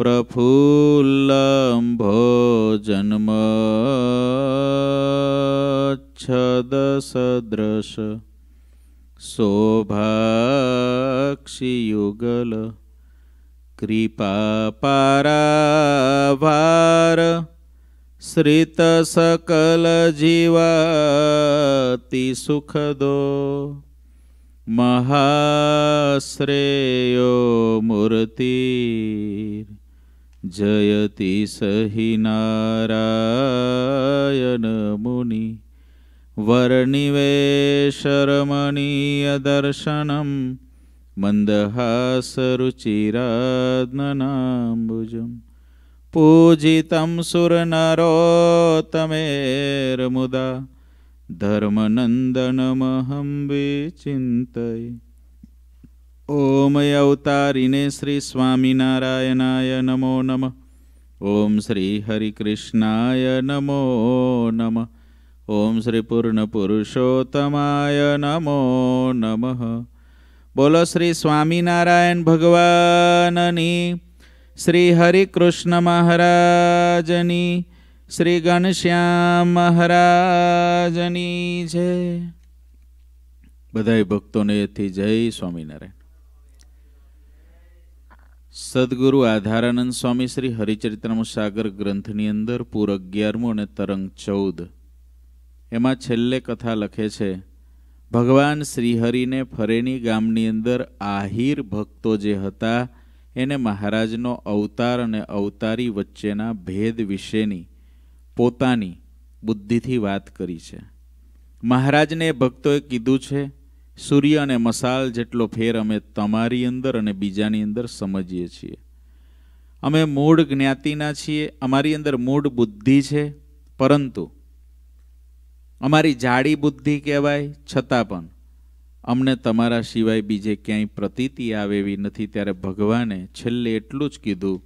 प्रफुल्लम्भो जन्मच्छदसदृश शोभाक्षियुगल कृपा सकल सुखदो महाश्रेयो मूर्तिर् जयति स हि नारयनमुनि वर्निवेशरमणीयदर्शनं मन्दहासरुचिराद्मनाम्बुजं पूजितं सुरनरोत्तमेर्मुदा धर्मनन्दनमहं विचिन्तये ઓમ અવતારીને શ્રી સ્વામિનારાયણાય નમો નમ ઓમ શ્રી હરિકૃષ્ણાય નમો નમ ઓમ શ્રી પૂર્ણ પુરુષોત્તમાય નમો નમ બોલો શ્રી સ્વામિનારાયણ ભગવાનની શ્રી હરિકૃષ્ણ મહારાજની શ્રી ઘનશ્યામ મહારાજની જય બધાય ભક્તોને જય સ્વામિનારાયણ સદગુરુ આધારાનંદ સ્વામી શ્રી હરિચરિત્રમ સાગર ગ્રંથની અંદર પૂર અગિયારમું અને તરંગ ચૌદ એમાં છેલ્લે કથા લખે છે ભગવાન શ્રીહરિને ફરેણી ગામની અંદર આહિર ભક્તો જે હતા એને મહારાજનો અવતાર અને અવતારી વચ્ચેના ભેદ વિશેની પોતાની બુદ્ધિથી વાત કરી છે મહારાજને ભક્તોએ કીધું છે સૂર્ય અને મસાલ જેટલો ફેર અમે તમારી અંદર અને બીજાની અંદર સમજીએ છીએ અમે મૂળ જ્ઞાતિના છીએ અમારી અંદર મૂળ બુદ્ધિ છે પરંતુ અમારી જાડી બુદ્ધિ કહેવાય છતાં પણ અમને તમારા સિવાય બીજે ક્યાંય પ્રતીતિ આવે એવી નથી ત્યારે ભગવાને છેલ્લે એટલું જ કીધું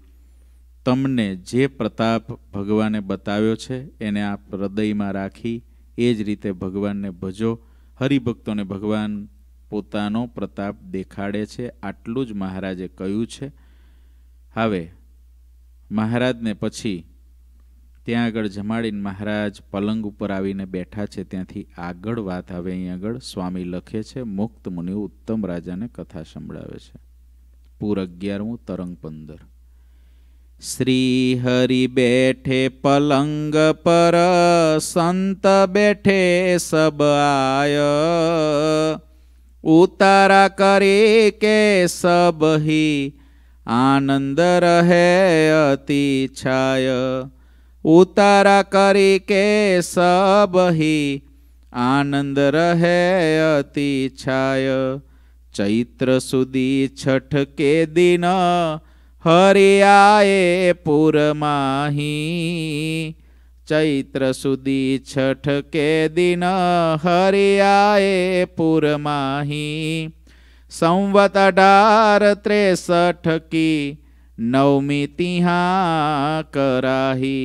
તમને જે પ્રતાપ ભગવાને બતાવ્યો છે એને આપ હૃદયમાં રાખી એ જ રીતે ભગવાનને ભજો હરિભક્તોને ભગવાન પોતાનો પ્રતાપ દેખાડે છે આટલું જ મહારાજે કહ્યું છે હવે મહારાજને પછી ત્યાં આગળ જમાડીને મહારાજ પલંગ ઉપર આવીને બેઠા છે ત્યાંથી આગળ વાત હવે અહીં આગળ સ્વામી લખે છે મુક્ત મુનિ ઉત્તમ રાજાને કથા સંભળાવે છે પૂર અગિયારમું તરંગ પંદર શ્રીહરિ બેઠે પલંગ પર સંત બેઠે સબાય ઉતારા કરે કે સબહી આનંદ રહે અતિ છાય ઉતારા કરી કે સબહી આનંદ રહે અતિ છાય ચૈત્ર સુધી છઠ કે દિન हरियाए पुर माही चैत्र सुदी छठ के दिन हरियाए पुर माही संवत अठार त्रेसठ की नवमी तिहा कराही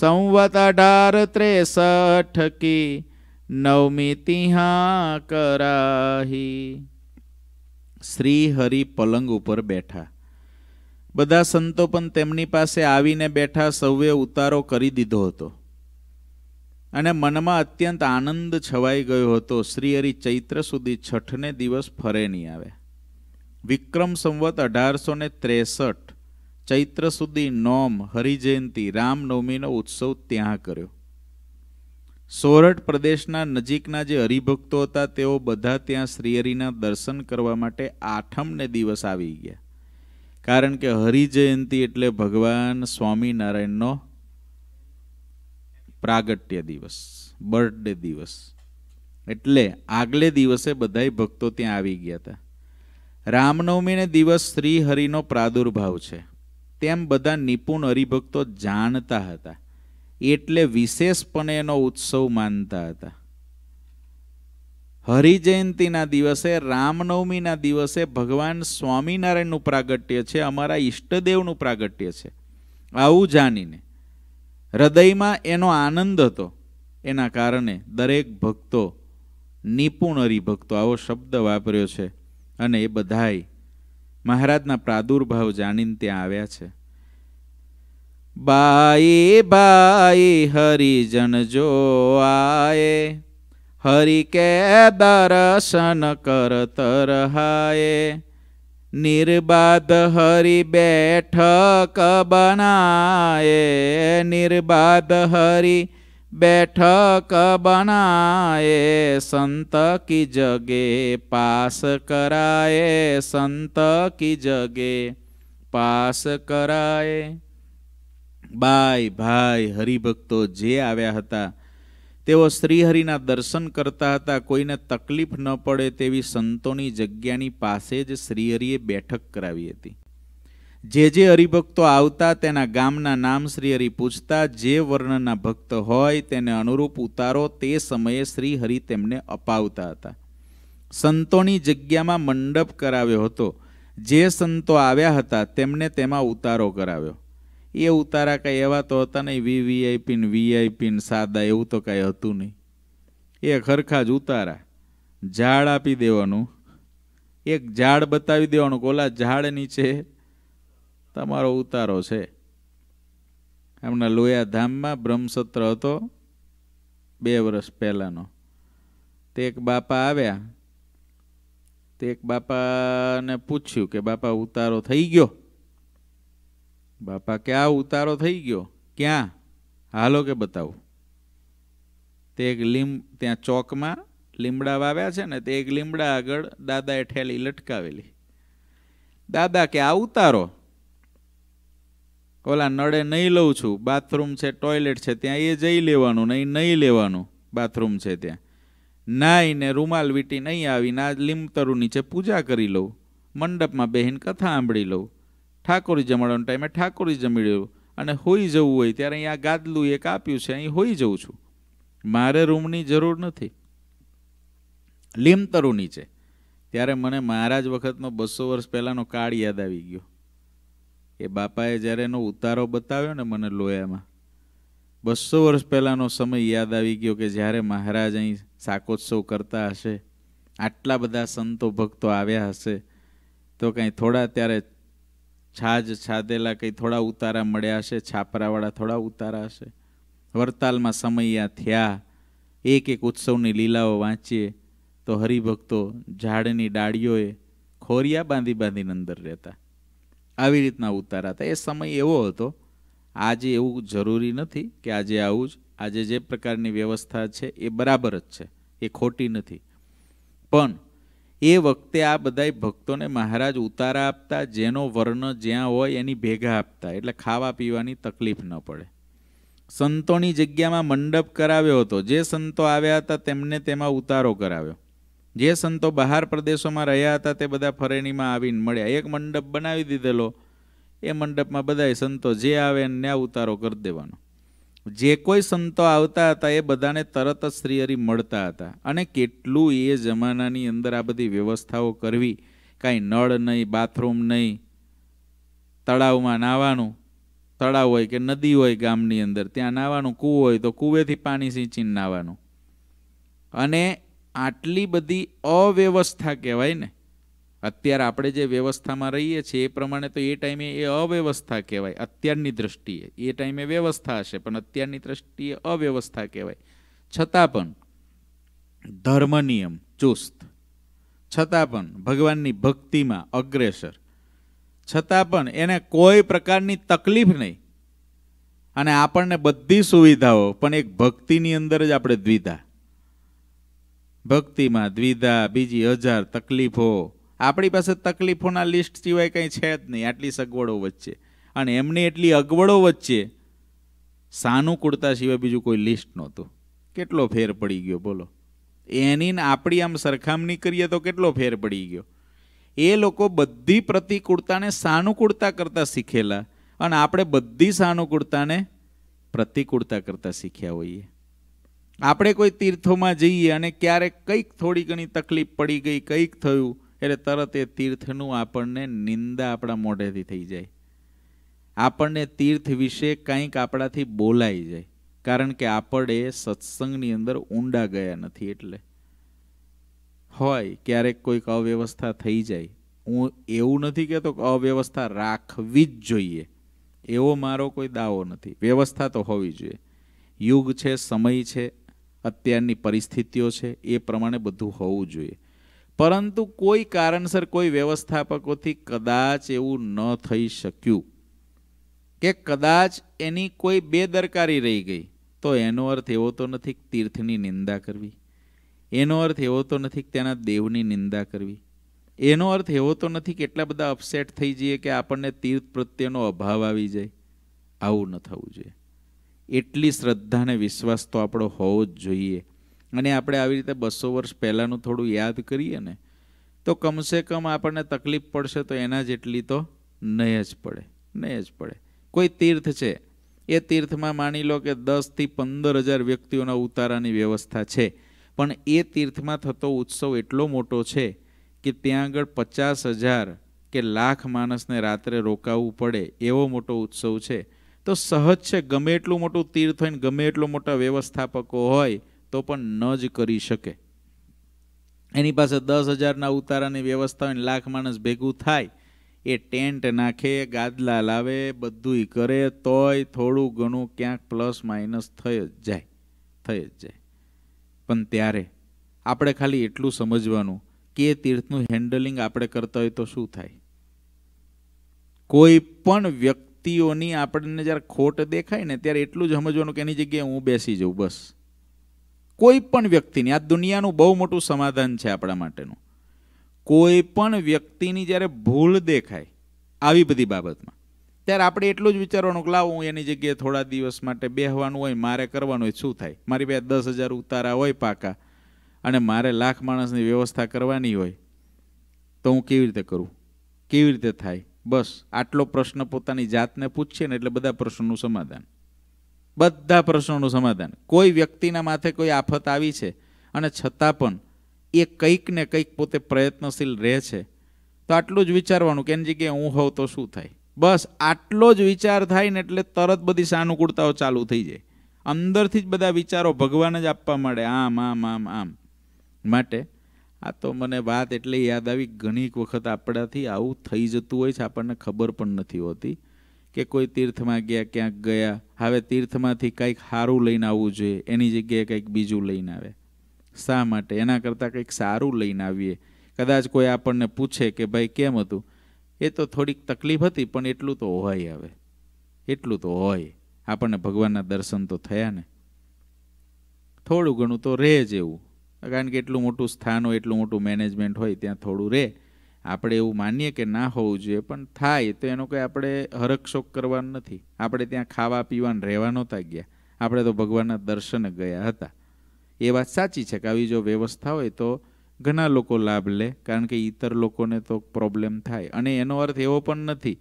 संवत अठार त्रेसठ की नवमी तिहा कराही श्री हरि पलंग ऊपर बैठा બધા સંતો પણ તેમની પાસે આવીને બેઠા સૌએ ઉતારો કરી દીધો હતો અને મનમાં અત્યંત આનંદ છવાઈ ગયો હતો શ્રીહરિ ચૈત્ર સુધી છઠને દિવસ ફરે નહીં આવે વિક્રમ સંવત અઢારસો ને ત્રેસઠ ચૈત્ર સુધી નોમ હરિજયંતિ રામનવમીનો ઉત્સવ ત્યાં કર્યો સોરઠ પ્રદેશના નજીકના જે હરિભક્તો હતા તેઓ બધા ત્યાં શ્રીહરિના દર્શન કરવા માટે આઠમને દિવસ આવી ગયા કારણ કે હરિજયંતિ એટલે ભગવાન સ્વામિનારાયણનો પ્રાગટ્ય દિવસ બર્થડે દિવસ એટલે આગલે દિવસે બધાય ભક્તો ત્યાં આવી ગયા હતા રામનવમીને દિવસ શ્રી હરિનો પ્રાદુર્ભાવ છે તેમ બધા નિપુણ હરિભક્તો જાણતા હતા એટલે વિશેષપણે એનો ઉત્સવ માનતા હતા હરિજયંતિના દિવસે રામનવમીના દિવસે ભગવાન સ્વામિનારાયણનું પ્રાગટ્ય છે અમારા ઈષ્ટદેવનું પ્રાગટ્ય છે આવું જાણીને હૃદયમાં એનો આનંદ હતો એના કારણે દરેક ભક્તો નિપુણ હરિભક્તો આવો શબ્દ વાપર્યો છે અને એ બધાય મહારાજના પ્રાદુર્ભાવ જાણીને ત્યાં આવ્યા છે બાઈ બાઈ હરિજન જો આયે હરિ કે દર્શન કરતર હાય નિર્બાધ હરિ બેઠક બનાય નિર્બાધ હરિ બેઠક બનાય સંત કી જગે પાસ કરાય સંત કી જગે પાસ કરાય બાય ભાઈ હરિભક્તો જે આવ્યા હતા તેઓ શ્રીહરિના દર્શન કરતા હતા કોઈને તકલીફ ન પડે તેવી સંતોની જગ્યાની પાસે જ શ્રીહરિએ બેઠક કરાવી હતી જે જે હરિભક્તો આવતા તેના ગામના નામ શ્રીહરિ પૂછતા જે વર્ણના ભક્ત હોય તેને અનુરૂપ ઉતારો તે સમયે શ્રીહરિ તેમને અપાવતા હતા સંતોની જગ્યામાં મંડપ કરાવ્યો હતો જે સંતો આવ્યા હતા તેમને તેમાં ઉતારો કરાવ્યો એ ઉતારા કંઈ એવા તો હતા નહીં વી વીઆઈપી ને વીઆઈપી ને સાદા એવું તો કાંઈ હતું નહીં એ ખરખા જ ઉતારા ઝાડ આપી દેવાનું એક ઝાડ બતાવી દેવાનું કોલા ઝાડ નીચે તમારો ઉતારો છે એમના લોયા ધામમાં બ્રહ્મસત્ર હતો બે વર્ષ પહેલાંનો તે એક બાપા આવ્યા તે એક બાપાને પૂછ્યું કે બાપા ઉતારો થઈ ગયો બાપા કે આ ઉતારો થઈ ગયો ક્યાં હાલો કે બતાવો તે એક લીમ ત્યાં ચોકમાં લીમડા વાવ્યા છે ને તે એક લીમડા આગળ દાદાએ ઠેલી લટકાવેલી દાદા કે આ ઉતારો ઓલા નળે નહીં લઉં છું બાથરૂમ છે ટોયલેટ છે ત્યાં એ જઈ લેવાનું નહીં નહીં લેવાનું બાથરૂમ છે ત્યાં નાઈને રૂમાલ વીટી નહીં આવીને આ લીમતરુ નીચે પૂજા કરી લઉં મંડપમાં બેહીને કથા સાંભળી લઉં ઠાકોરી જમાડવાનો ટાઈમે ઠાકોરી જમી અને હોઈ જવું હોય ત્યારે અહીંયા ગાદલું એક આપ્યું છે અહીં હોઈ જઉં છું મારે રૂમની જરૂર નથી લીમતરુ નીચે ત્યારે મને મહારાજ વખતનો બસો વર્ષ પહેલાંનો કાર્ડ યાદ આવી ગયો એ બાપાએ જ્યારે એનો ઉતારો બતાવ્યો ને મને લોયામાં બસો વર્ષ પહેલાંનો સમય યાદ આવી ગયો કે જ્યારે મહારાજ અહીં શાકોત્સવ કરતા હશે આટલા બધા સંતો ભક્તો આવ્યા હશે તો કંઈ થોડા ત્યારે છાજ છાદેલા કંઈ થોડા ઉતારા મળ્યા હશે છાપરાવાળા થોડા ઉતારા હશે વરતાલમાં સમૈયા થયા એક એક ઉત્સવની લીલાઓ વાંચીએ તો હરિભક્તો ઝાડની ડાળીઓએ ખોરિયા બાંધી બાંધીને અંદર રહેતા આવી રીતના ઉતારા હતા એ સમય એવો હતો આજે એવું જરૂરી નથી કે આજે આવું જ આજે જે પ્રકારની વ્યવસ્થા છે એ બરાબર જ છે એ ખોટી નથી પણ એ વખતે આ બધા ભક્તોને મહારાજ ઉતારા આપતા જેનો વર્ણ જ્યાં હોય એની ભેગા આપતા એટલે ખાવા પીવાની તકલીફ ન પડે સંતોની જગ્યામાં મંડપ કરાવ્યો હતો જે સંતો આવ્યા હતા તેમને તેમાં ઉતારો કરાવ્યો જે સંતો બહાર પ્રદેશોમાં રહ્યા હતા તે બધા ફરેણીમાં આવીને મળ્યા એક મંડપ બનાવી દીધેલો એ મંડપમાં બધાય સંતો જે આવે ત્યાં ઉતારો કરી દેવાનો જે કોઈ સંતો આવતા હતા એ બધાને તરત જ શ્રીહરિ મળતા હતા અને કેટલું એ જમાનાની અંદર આ બધી વ્યવસ્થાઓ કરવી કાંઈ નળ નહીં બાથરૂમ નહીં તળાવમાં નાહવાનું તળાવ હોય કે નદી હોય ગામની અંદર ત્યાં નાહવાનું કૂવો હોય તો કૂવેથી પાણી સિંચીને નાવાનું અને આટલી બધી અવ્યવસ્થા કહેવાય ને અત્યારે આપણે જે વ્યવસ્થામાં રહીએ છીએ એ પ્રમાણે તો એ ટાઈમે એ અવ્યવસ્થા કહેવાય અત્યારની દ્રષ્ટિએ એ ટાઈમે વ્યવસ્થા હશે પણ અત્યારની દ્રષ્ટિએ અવ્યવસ્થા કહેવાય છતાં પણ ધર્મ નિયમ ચુસ્ત છતાં પણ ભગવાનની ભક્તિમાં અગ્રેસર છતાં પણ એને કોઈ પ્રકારની તકલીફ નહીં અને આપણને બધી સુવિધાઓ પણ એક ભક્તિની અંદર જ આપણે દ્વિધા ભક્તિમાં દ્વિધા બીજી હજાર તકલીફો આપણી પાસે તકલીફોના લિસ્ટ સિવાય કંઈ છે જ નહીં આટલી સગવડો વચ્ચે અને એમની એટલી અગવડો વચ્ચે સાનુકૂળતા સિવાય બીજું કોઈ લિસ્ટ નહોતું કેટલો ફેર પડી ગયો બોલો એની આપણી આમ સરખામણી કરીએ તો કેટલો ફેર પડી ગયો એ લોકો બધી પ્રતિકૂળતાને સાનુકૂળતા કરતાં શીખેલા અને આપણે બધી સાનુકૂળતાને પ્રતિકૂળતા કરતાં શીખ્યા હોઈએ આપણે કોઈ તીર્થોમાં જઈએ અને ક્યારેક કંઈક થોડી ઘણી તકલીફ પડી ગઈ કંઈક થયું એટલે તરત એ તીર્થનું આપણને નિંદા આપણા મોઢેથી થઈ જાય આપણને તીર્થ વિશે કંઈક આપણાથી બોલાઈ જાય કારણ કે આપણે સત્સંગની અંદર ઊંડા ગયા નથી એટલે હોય ક્યારેક કોઈક અવ્યવસ્થા થઈ જાય હું એવું નથી કહેતો કે અવ્યવસ્થા રાખવી જ જોઈએ એવો મારો કોઈ દાવો નથી વ્યવસ્થા તો હોવી જોઈએ યુગ છે સમય છે અત્યારની પરિસ્થિતિઓ છે એ પ્રમાણે બધું હોવું જોઈએ પરંતુ કોઈ કારણસર કોઈ વ્યવસ્થાપકોથી કદાચ એવું ન થઈ શક્યું કે કદાચ એની કોઈ બેદરકારી રહી ગઈ તો એનો અર્થ એવો તો નથી તીર્થની નિંદા કરવી એનો અર્થ એવો તો નથી તેના દેવની નિંદા કરવી એનો અર્થ એવો તો નથી કેટલા બધા અપસેટ થઈ જઈએ કે આપણને તીર્થ પ્રત્યેનો અભાવ આવી જાય આવું ન થવું જોઈએ એટલી શ્રદ્ધા અને વિશ્વાસ તો આપણો હોવો જ જોઈએ અને આપણે આવી રીતે બસો વર્ષ પહેલાંનું થોડું યાદ કરીએ ને તો કમસે કમ આપણને તકલીફ પડશે તો એના જેટલી તો નહીં જ પડે નહીં જ પડે કોઈ તીર્થ છે એ તીર્થમાં માની લો કે દસથી પંદર હજાર વ્યક્તિઓના ઉતારાની વ્યવસ્થા છે પણ એ તીર્થમાં થતો ઉત્સવ એટલો મોટો છે કે ત્યાં આગળ પચાસ હજાર કે લાખ માણસને રાત્રે રોકાવવું પડે એવો મોટો ઉત્સવ છે તો સહજ છે ગમે એટલું મોટું તીર્થ હોય ગમે એટલો મોટા વ્યવસ્થાપકો હોય તો પણ ન જ કરી શકે એની પાસે દસ હજારના ઉતારાની વ્યવસ્થા હોય લાખ માણસ ભેગું થાય એ ટેન્ટ નાખે ગાદલા લાવે બધુંય કરે તોય થોડું ઘણું ક્યાંક પ્લસ માઇનસ થઈ જ જાય થઈ જ જાય પણ ત્યારે આપણે ખાલી એટલું સમજવાનું કે તીર્થનું હેન્ડલિંગ આપણે કરતા હોય તો શું થાય કોઈ પણ વ્યક્તિઓની આપણને જ્યારે ખોટ દેખાય ને ત્યારે એટલું જ સમજવાનું કે એની જગ્યાએ હું બેસી જાઉં બસ કોઈ પણ વ્યક્તિની આ દુનિયાનું બહુ મોટું સમાધાન છે આપણા માટેનું કોઈ પણ વ્યક્તિની જ્યારે ભૂલ દેખાય આવી બધી બાબતમાં ત્યારે આપણે એટલું જ વિચારવાનું કે લાવો હું એની જગ્યાએ થોડા દિવસ માટે બેહવાનું હોય મારે કરવાનું હોય શું થાય મારી પાસે દસ હજાર ઉતારા હોય પાકા અને મારે લાખ માણસની વ્યવસ્થા કરવાની હોય તો હું કેવી રીતે કરું કેવી રીતે થાય બસ આટલો પ્રશ્ન પોતાની જાતને પૂછીએ ને એટલે બધા પ્રશ્નોનું સમાધાન બધા પ્રશ્નોનું સમાધાન કોઈ વ્યક્તિના માથે કોઈ આફત આવી છે અને છતાં પણ એ કંઈક ને કંઈક પોતે પ્રયત્નશીલ રહે છે તો આટલું જ વિચારવાનું કે એની જગ્યાએ હું હોઉં તો શું થાય બસ આટલો જ વિચાર થાય ને એટલે તરત બધી સાનુકૂળતાઓ ચાલુ થઈ જાય અંદરથી જ બધા વિચારો ભગવાન જ આપવા માંડે આમ આમ આમ આમ માટે આ તો મને વાત એટલે યાદ આવી ઘણીક વખત આપણાથી આવું થઈ જતું હોય છે આપણને ખબર પણ નથી હોતી કે કોઈ તીર્થમાં ગયા ક્યાંક ગયા હવે તીર્થમાંથી કંઈક સારું લઈને આવવું જોઈએ એની જગ્યાએ કંઈક બીજું લઈને આવે શા માટે એના કરતાં કંઈક સારું લઈને આવીએ કદાચ કોઈ આપણને પૂછે કે ભાઈ કેમ હતું એ તો થોડીક તકલીફ હતી પણ એટલું તો હોય હવે એટલું તો હોય આપણને ભગવાનના દર્શન તો થયા ને થોડું ઘણું તો રહે જ એવું કારણ કે એટલું મોટું સ્થાન હોય એટલું મોટું મેનેજમેન્ટ હોય ત્યાં થોડું રહે આપણે એવું માનીએ કે ના હોવું જોઈએ પણ થાય તો એનો કંઈ આપણે હરકશોક કરવાનો નથી આપણે ત્યાં ખાવા પીવાને રહેવા નહોતા ગયા આપણે તો ભગવાનના દર્શન ગયા હતા એ વાત સાચી છે કે આવી જો વ્યવસ્થા હોય તો ઘણા લોકો લાભ લે કારણ કે ઇતર લોકોને તો પ્રોબ્લેમ થાય અને એનો અર્થ એવો પણ નથી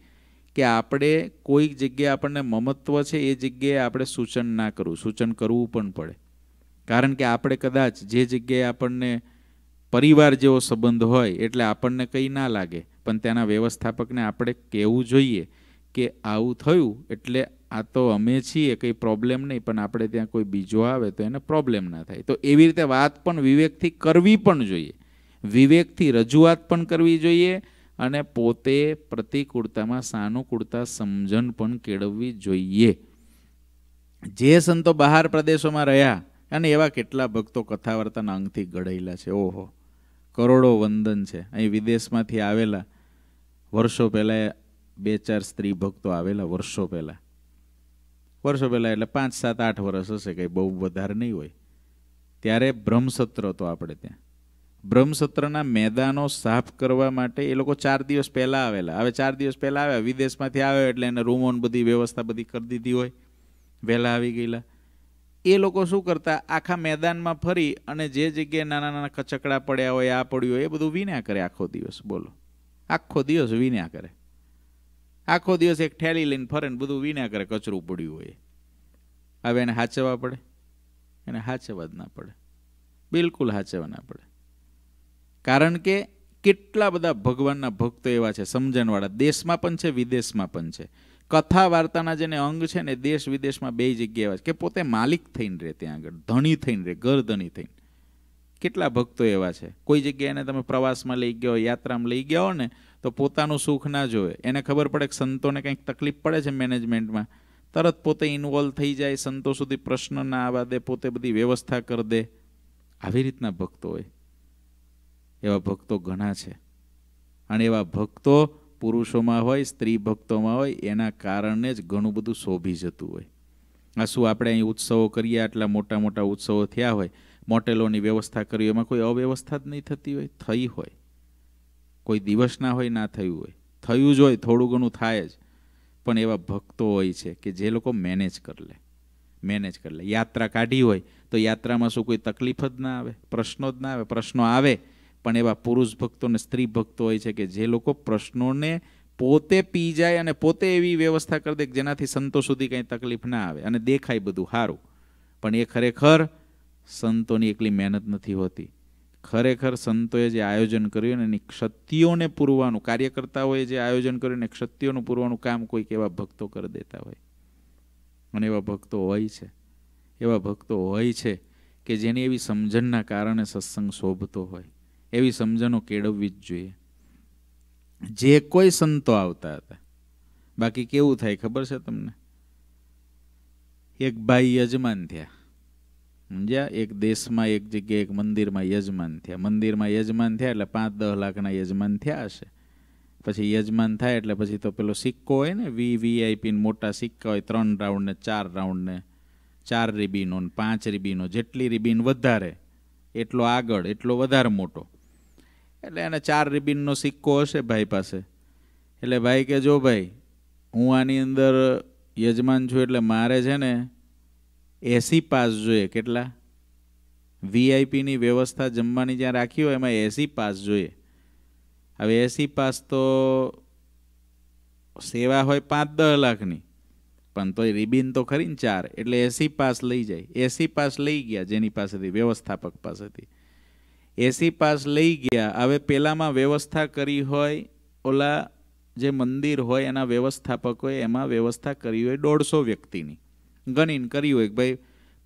કે આપણે કોઈક જગ્યાએ આપણને મમત્વ છે એ જગ્યાએ આપણે સૂચન ના કરવું સૂચન કરવું પણ પડે કારણ કે આપણે કદાચ જે જગ્યાએ આપણને પરિવાર જેવો સંબંધ હોય એટલે આપણને કંઈ ના લાગે પણ તેના વ્યવસ્થાપકને આપણે કહેવું જોઈએ કે આવું થયું એટલે આ તો અમે છીએ કંઈ પ્રોબ્લેમ નહીં પણ આપણે ત્યાં કોઈ બીજો આવે તો એને પ્રોબ્લેમ ના થાય તો એવી રીતે વાત પણ વિવેકથી કરવી પણ જોઈએ વિવેકથી રજૂઆત પણ કરવી જોઈએ અને પોતે પ્રતિકૂળતામાં સાનુકૂળતા સમજણ પણ કેળવવી જોઈએ જે સંતો બહાર પ્રદેશોમાં રહ્યા અને એવા કેટલા ભક્તો કથાવર્તન અંગથી ઘડાયેલા છે ઓહો કરોડો વંદન છે અહીં વિદેશમાંથી આવેલા વર્ષો પહેલાં બે ચાર સ્ત્રી ભક્તો આવેલા વર્ષો પહેલાં વર્ષો પહેલાં એટલે પાંચ સાત આઠ વર્ષ હશે કંઈ બહુ વધારે નહીં હોય ત્યારે બ્રહ્મસત્ર હતો આપણે ત્યાં બ્રહ્મસત્રના મેદાનો સાફ કરવા માટે એ લોકો ચાર દિવસ પહેલાં આવેલા હવે ચાર દિવસ પહેલાં આવ્યા વિદેશમાંથી આવ્યા એટલે એને રૂમોન બધી વ્યવસ્થા બધી કરી દીધી હોય વહેલા આવી ગયેલા એ લોકો શું કરતા આખા મેદાનમાં ફરી અને જે જગ્યાએ નાના નાના કચકડા પડ્યા હોય આ પડ્યું હોય એ બધું વિન્યા કરે આખો દિવસ બોલો આખો દિવસ વિન્યા કરે આખો દિવસ એક ઠેલી લઈને ફરે ને બધું વિન્યા કરે કચરું પડ્યું હોય હવે એને હાચવવા પડે એને હાચવવા જ ના પડે બિલકુલ હાચવવા ના પડે કારણ કે કેટલા બધા ભગવાનના ભક્તો એવા છે સમજણવાળા દેશમાં પણ છે વિદેશમાં પણ છે કથા વાર્તાના જેને અંગ છે ને દેશ વિદેશમાં બે જગ્યાએ કે પોતે માલિક થઈને રહે ત્યાં આગળ ધણી થઈને રહે ઘર ધણી થઈને કેટલા ભક્તો એવા છે કોઈ જગ્યાએ તમે પ્રવાસમાં લઈ ગયો યાત્રામાં લઈ ગયા હો ને તો પોતાનું સુખ ના જોવે એને ખબર પડે કે સંતોને કંઈક તકલીફ પડે છે મેનેજમેન્ટમાં તરત પોતે ઇન્વોલ્વ થઈ જાય સંતો સુધી પ્રશ્ન ના આવવા દે પોતે બધી વ્યવસ્થા કરી દે આવી રીતના ભક્તો હોય એવા ભક્તો ઘણા છે અને એવા ભક્તો પુરુષોમાં હોય સ્ત્રી ભક્તોમાં હોય એના કારણે જ ઘણું બધું શોભી જતું હોય આ શું આપણે અહીં ઉત્સવો કરીએ આટલા મોટા મોટા ઉત્સવો થયા હોય મોટેલોની વ્યવસ્થા કરી એમાં કોઈ અવ્યવસ્થા જ નહીં થતી હોય થઈ હોય કોઈ દિવસ ના હોય ના થયું હોય થયું જ હોય થોડું ઘણું થાય જ પણ એવા ભક્તો હોય છે કે જે લોકો મેનેજ કરી લે મેનેજ કરી લે યાત્રા કાઢી હોય તો યાત્રામાં શું કોઈ તકલીફ જ ના આવે પ્રશ્નો જ ના આવે પ્રશ્નો આવે પણ એવા પુરુષ ભક્તો અને સ્ત્રી ભક્તો હોય છે કે જે લોકો પ્રશ્નોને પોતે પી જાય અને પોતે એવી વ્યવસ્થા કરી દે કે જેનાથી સંતો સુધી કંઈ તકલીફ ના આવે અને દેખાય બધું સારું પણ એ ખરેખર સંતોની એકલી મહેનત નથી હોતી ખરેખર સંતોએ જે આયોજન કર્યું અને એની ક્ષતિઓને પૂરવાનું કાર્યકર્તાઓએ જે આયોજન કર્યું ને ક્ષત્રિયોનું પૂરવાનું કામ કોઈક એવા ભક્તો કરી દેતા હોય અને એવા ભક્તો હોય છે એવા ભક્તો હોય છે કે જેની એવી સમજણના કારણે સત્સંગ શોભતો હોય એવી સમજણો કેળવવી જ જોઈએ જે કોઈ સંતો આવતા હતા બાકી કેવું થાય ખબર છે તમને એક ભાઈ યજમાન થયા સમજ્યા એક દેશમાં એક જગ્યાએ એક મંદિરમાં યજમાન થયા મંદિરમાં યજમાન થયા એટલે પાંચ દસ લાખના યજમાન થયા હશે પછી યજમાન થાય એટલે પછી તો પેલો સિક્કો હોય ને વી વીઆઈપીને મોટા સિક્કા હોય ત્રણ રાઉન્ડ ને ચાર રાઉન્ડ ને ચાર રીબીનો ને પાંચ રીબીનો જેટલી રિબીન વધારે એટલો આગળ એટલો વધારે મોટો એટલે એને ચાર રિબિનનો સિક્કો હશે ભાઈ પાસે એટલે ભાઈ કે જો ભાઈ હું આની અંદર યજમાન છું એટલે મારે છે ને એસી પાસ જોઈએ કેટલા વીઆઈપીની વ્યવસ્થા જમવાની જ્યાં રાખી હોય એમાં એસી પાસ જોઈએ હવે એસી પાસ તો સેવા હોય પાંચ દસ લાખની પણ તો રિબિન તો ખરી ને ચાર એટલે એસી પાસ લઈ જાય એસી પાસ લઈ ગયા જેની પાસેથી વ્યવસ્થાપક પાસેથી એસી પાસ લઈ ગયા હવે પેલામાં વ્યવસ્થા કરી હોય ઓલા જે મંદિર હોય એના વ્યવસ્થાપકોએ એમાં વ્યવસ્થા કરી હોય દોઢસો વ્યક્તિની ગણીને કરી હોય કે ભાઈ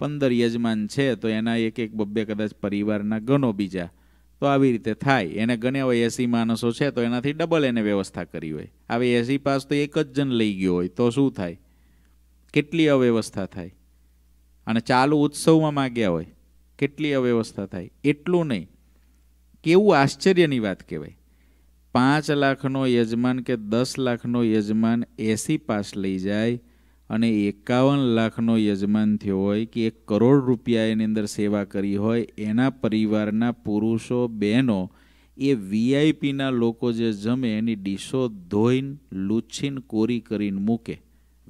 પંદર યજમાન છે તો એના એક એક બબ્બે કદાચ પરિવારના ગણો બીજા તો આવી રીતે થાય એને ગણ્યા હોય એસી માણસો છે તો એનાથી ડબલ એને વ્યવસ્થા કરી હોય હવે એસી પાસ તો એક જ જણ લઈ ગયો હોય તો શું થાય કેટલી અવ્યવસ્થા થાય અને ચાલુ ઉત્સવમાં માગ્યા હોય કેટલી અવ્યવસ્થા થાય એટલું નહીં કેવું આશ્ચર્યની વાત કહેવાય પાંચ લાખનો યજમાન કે દસ લાખનો યજમાન એસી પાસ લઈ જાય અને એકાવન લાખનો યજમાન થયો હોય કે એક કરોડ રૂપિયા એની અંદર સેવા કરી હોય એના પરિવારના પુરુષો બહેનો એ વીઆઈપીના લોકો જે જમે એની ડીશો ધોઈને લૂછીને કોરી કરીને મૂકે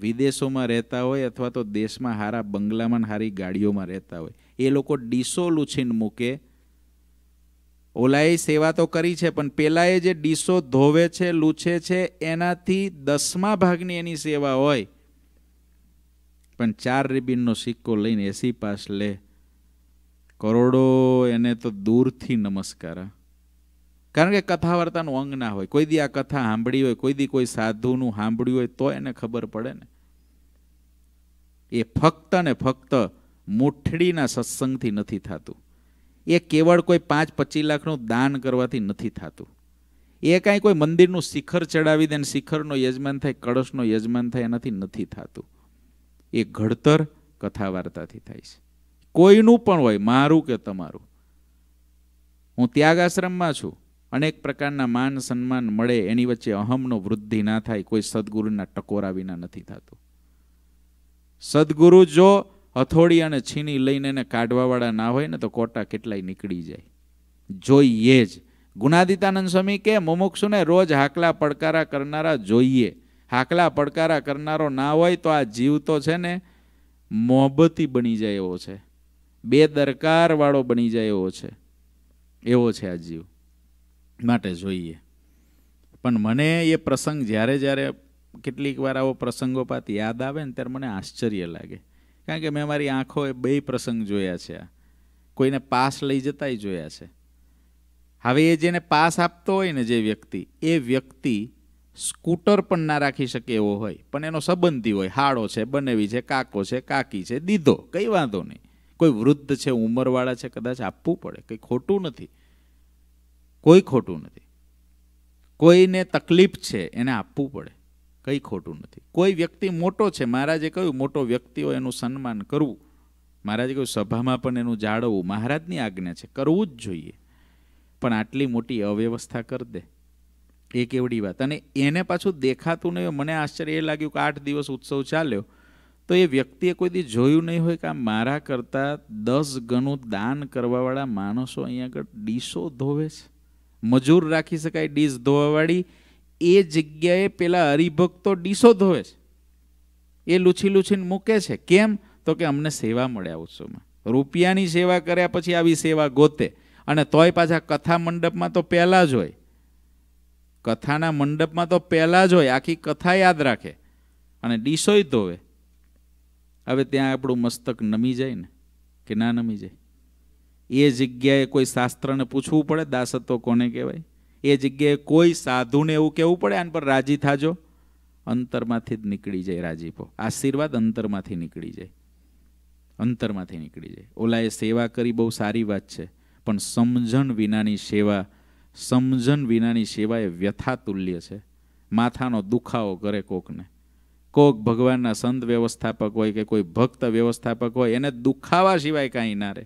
વિદેશોમાં રહેતા હોય અથવા તો દેશમાં સારા બંગલામાં સારી ગાડીઓમાં રહેતા હોય એ લોકો ડીશો લૂછીને મૂકે ઓલાએ સેવા તો કરી છે પણ પેલાએ જે ડીસો ધોવે છે લૂછે છે એનાથી દસમા ભાગની એની સેવા હોય પણ ચાર રિબિનનો સિક્કો લઈને એસી પાસ લે કરોડો એને તો દૂરથી નમસ્કાર કારણ કે કથા વાર્તાનું અંગ ના હોય કોઈ દી આ કથા સાંભળી હોય કોઈ દી કોઈ સાધુનું સાંભળ્યું હોય તો એને ખબર પડે ને એ ફક્ત ને ફક્ત મુઠડીના સત્સંગથી નથી થતું એ કેવળ કોઈ પાંચ પચીસ લાખનું દાન કરવાથી નથી થતું એ કાંઈ કોઈ મંદિરનું શિખર ચડાવી દે શિખરનો યજમાન થાય કળશનો યજમાન થાય એનાથી નથી થતું એ ઘડતર કથા વાર્તાથી થાય છે કોઈનું પણ હોય મારું કે તમારું હું ત્યાગ આશ્રમમાં છું અનેક પ્રકારના માન સન્માન મળે એની વચ્ચે અહમનો વૃદ્ધિ ના થાય કોઈ સદગુરુના ટકોરા વિના નથી થતું સદગુરુ જો હથોડી અને છીની લઈને એને કાઢવાવાળા ના હોય ને તો કોટા કેટલાય નીકળી જાય જોઈએ જ ગુનાદિતાનંદ સ્વામી કે મુમુક્ષુને રોજ હાકલા પડકારા કરનારા જોઈએ હાકલા પડકારા કરનારો ના હોય તો આ જીવ તો છે ને મોહબતી બની જાય એવો છે બે દરકારવાળો બની જાય એવો છે એવો છે આ જીવ માટે જોઈએ પણ મને એ પ્રસંગ જ્યારે જ્યારે કેટલીક વાર આવો પ્રસંગોપાત યાદ આવે ને ત્યારે મને આશ્ચર્ય લાગે કારણ કે મેં મારી આંખો એ બે પ્રસંગ જોયા છે આ કોઈને પાસ લઈ જતાય જોયા છે હવે એ જેને પાસ આપતો હોય ને જે વ્યક્તિ એ વ્યક્તિ સ્કૂટર પણ ના રાખી શકે એવો હોય પણ એનો સંબંધી હોય હાડો છે બનેવી છે કાકો છે કાકી છે દીધો કંઈ વાંધો નહીં કોઈ વૃદ્ધ છે ઉંમરવાળા છે કદાચ આપવું પડે કંઈ ખોટું નથી કોઈ ખોટું નથી કોઈને તકલીફ છે એને આપવું પડે કંઈ ખોટું નથી કોઈ વ્યક્તિ મોટો છે મહારાજે કહ્યું મોટો વ્યક્તિ હોય એનું સન્માન કરવું મહારાજે કહ્યું સભામાં પણ એનું જાળવવું મહારાજની આજ્ઞા છે કરવું જ જોઈએ પણ આટલી મોટી અવ્યવસ્થા કરી દે એ કેવડી વાત અને એને પાછું દેખાતું નહીં મને આશ્ચર્ય એ લાગ્યું કે આઠ દિવસ ઉત્સવ ચાલ્યો તો એ વ્યક્તિએ કોઈ દી જોયું નહીં હોય કે આ મારા કરતાં દસ ગણું દાન કરવાવાળા માણસો અહીંયા આગળ ડીશો ધોવે છે મજૂર રાખી શકાય ડીશ ધોવાવાળી એ જગ્યાએ પેલા હરિભક્તો ડીસો ધોવે છે એ લૂછી લૂછીને મૂકે છે કેમ તો કે અમને સેવા મળ્યા ઉત્સવમાં રૂપિયાની સેવા કર્યા પછી આવી સેવા ગોતે અને તોય પાછા કથા મંડપમાં તો પહેલાં જ હોય કથાના મંડપમાં તો પહેલાં જ હોય આખી કથા યાદ રાખે અને ડીસોય ધોવે હવે ત્યાં આપણું મસ્તક નમી જાય ને કે ના નમી જાય એ જગ્યાએ કોઈ શાસ્ત્રને પૂછવું પડે દાસત્વ કોને કહેવાય એ જગ્યાએ કોઈ સાધુને એવું કહેવું પડે આન પર રાજી થાજો અંતરમાંથી જ નીકળી જાય રાજીપો આશીર્વાદ અંતરમાંથી નીકળી જાય અંતરમાંથી નીકળી જાય ઓલાએ સેવા કરી બહુ સારી વાત છે પણ સમજણ વિનાની સેવા સમજણ વિનાની સેવા એ વ્યથાતુલ્ય છે માથાનો દુખાવો કરે કોકને કોક ભગવાનના સંત વ્યવસ્થાપક હોય કે કોઈ ભક્ત વ્યવસ્થાપક હોય એને દુખાવા સિવાય કાંઈ ના રહે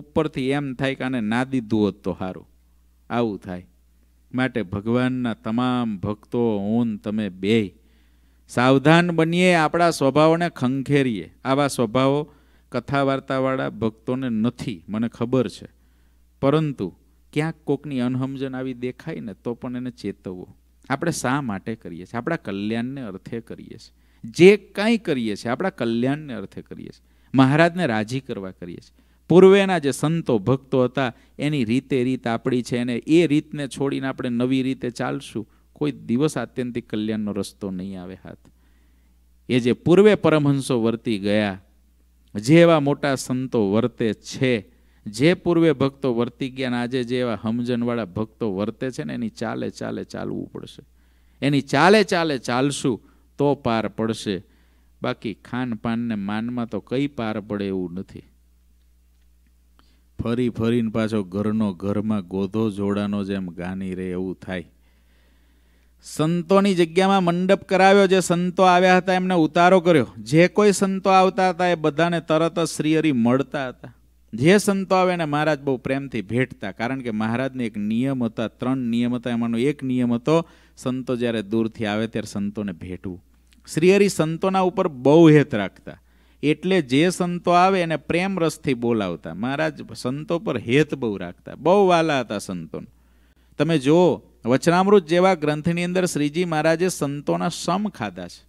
ઉપરથી એમ થાય કે આને ના દીધું હોત તો સારું આવું થાય માટે ભગવાનના તમામ ભક્તો ઊન તમે બે સાવધાન બનીએ આપણા સ્વભાવોને ખંખેરીએ આવા સ્વભાવો કથા વાર્તાવાળા ભક્તોને નથી મને ખબર છે પરંતુ ક્યાંક કોકની અનહમજન આવી દેખાય ને તો પણ એને ચેતવવો આપણે શા માટે કરીએ છીએ આપણા કલ્યાણને અર્થે કરીએ છીએ જે કાંઈ કરીએ છીએ આપણા કલ્યાણને અર્થે કરીએ છીએ મહારાજને રાજી કરવા કરીએ છીએ પૂર્વેના જે સંતો ભક્તો હતા એની રીતે રીત આપણી છે અને એ રીતને છોડીને આપણે નવી રીતે ચાલશું કોઈ દિવસ આત્યંતિક કલ્યાણનો રસ્તો નહીં આવે હાથ એ જે પૂર્વે પરમહંસો વર્તી ગયા જે એવા મોટા સંતો વર્તે છે જે પૂર્વે ભક્તો વર્તી ગયા અને આજે જે એવા હમજનવાળા ભક્તો વર્તે છે ને એની ચાલે ચાલે ચાલવું પડશે એની ચાલે ચાલે ચાલશું તો પાર પડશે બાકી ખાનપાનને માનમાં તો કંઈ પાર પડે એવું નથી ફરી ફરીને પાછો ઘરનો ઘરમાં ગોધો જોડાનો જેમ ગાની રહે એવું થાય સંતોની જગ્યામાં મંડપ કરાવ્યો જે સંતો આવ્યા હતા એમને ઉતારો કર્યો જે કોઈ સંતો આવતા હતા એ બધાને તરત જ શ્રીહરિ મળતા હતા જે સંતો આવે એને મહારાજ બહુ પ્રેમથી ભેટતા કારણ કે મહારાજને એક નિયમ હતા ત્રણ નિયમ હતા એમાંનો એક નિયમ હતો સંતો જ્યારે દૂરથી આવે ત્યારે સંતોને ભેટવું શ્રીહરિ સંતોના ઉપર બહુ હેત રાખતા એટલે જે સંતો આવે એને પ્રેમ રસથી બોલાવતા મહારાજ સંતો પર હેત બહુ રાખતા બહુ વાલા હતા સંતોને તમે જુઓ વચનામૃત જેવા ગ્રંથની અંદર શ્રીજી મહારાજે સંતોના સમ ખાધા છે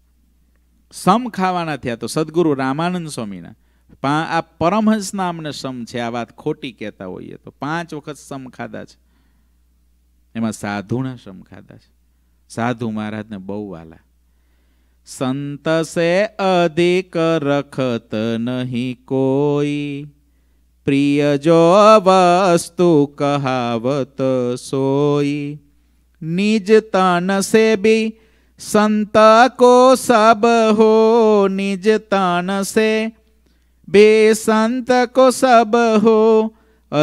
સમ ખાવાના થયા તો સદગુરુ રામાનંદ સ્વામીના પા આ પરમહંસ નામને સમ છે આ વાત ખોટી કહેતા હોઈએ તો પાંચ વખત સમ ખાધા છે એમાં સાધુના સમ ખાધા છે સાધુ મહારાજને બહુ વાલા संत से अधिक रखत नहीं कोई प्रिय जो वस्तु कहावत सोई निज तन से भी संत को सब हो निज तन से बे संत को सब हो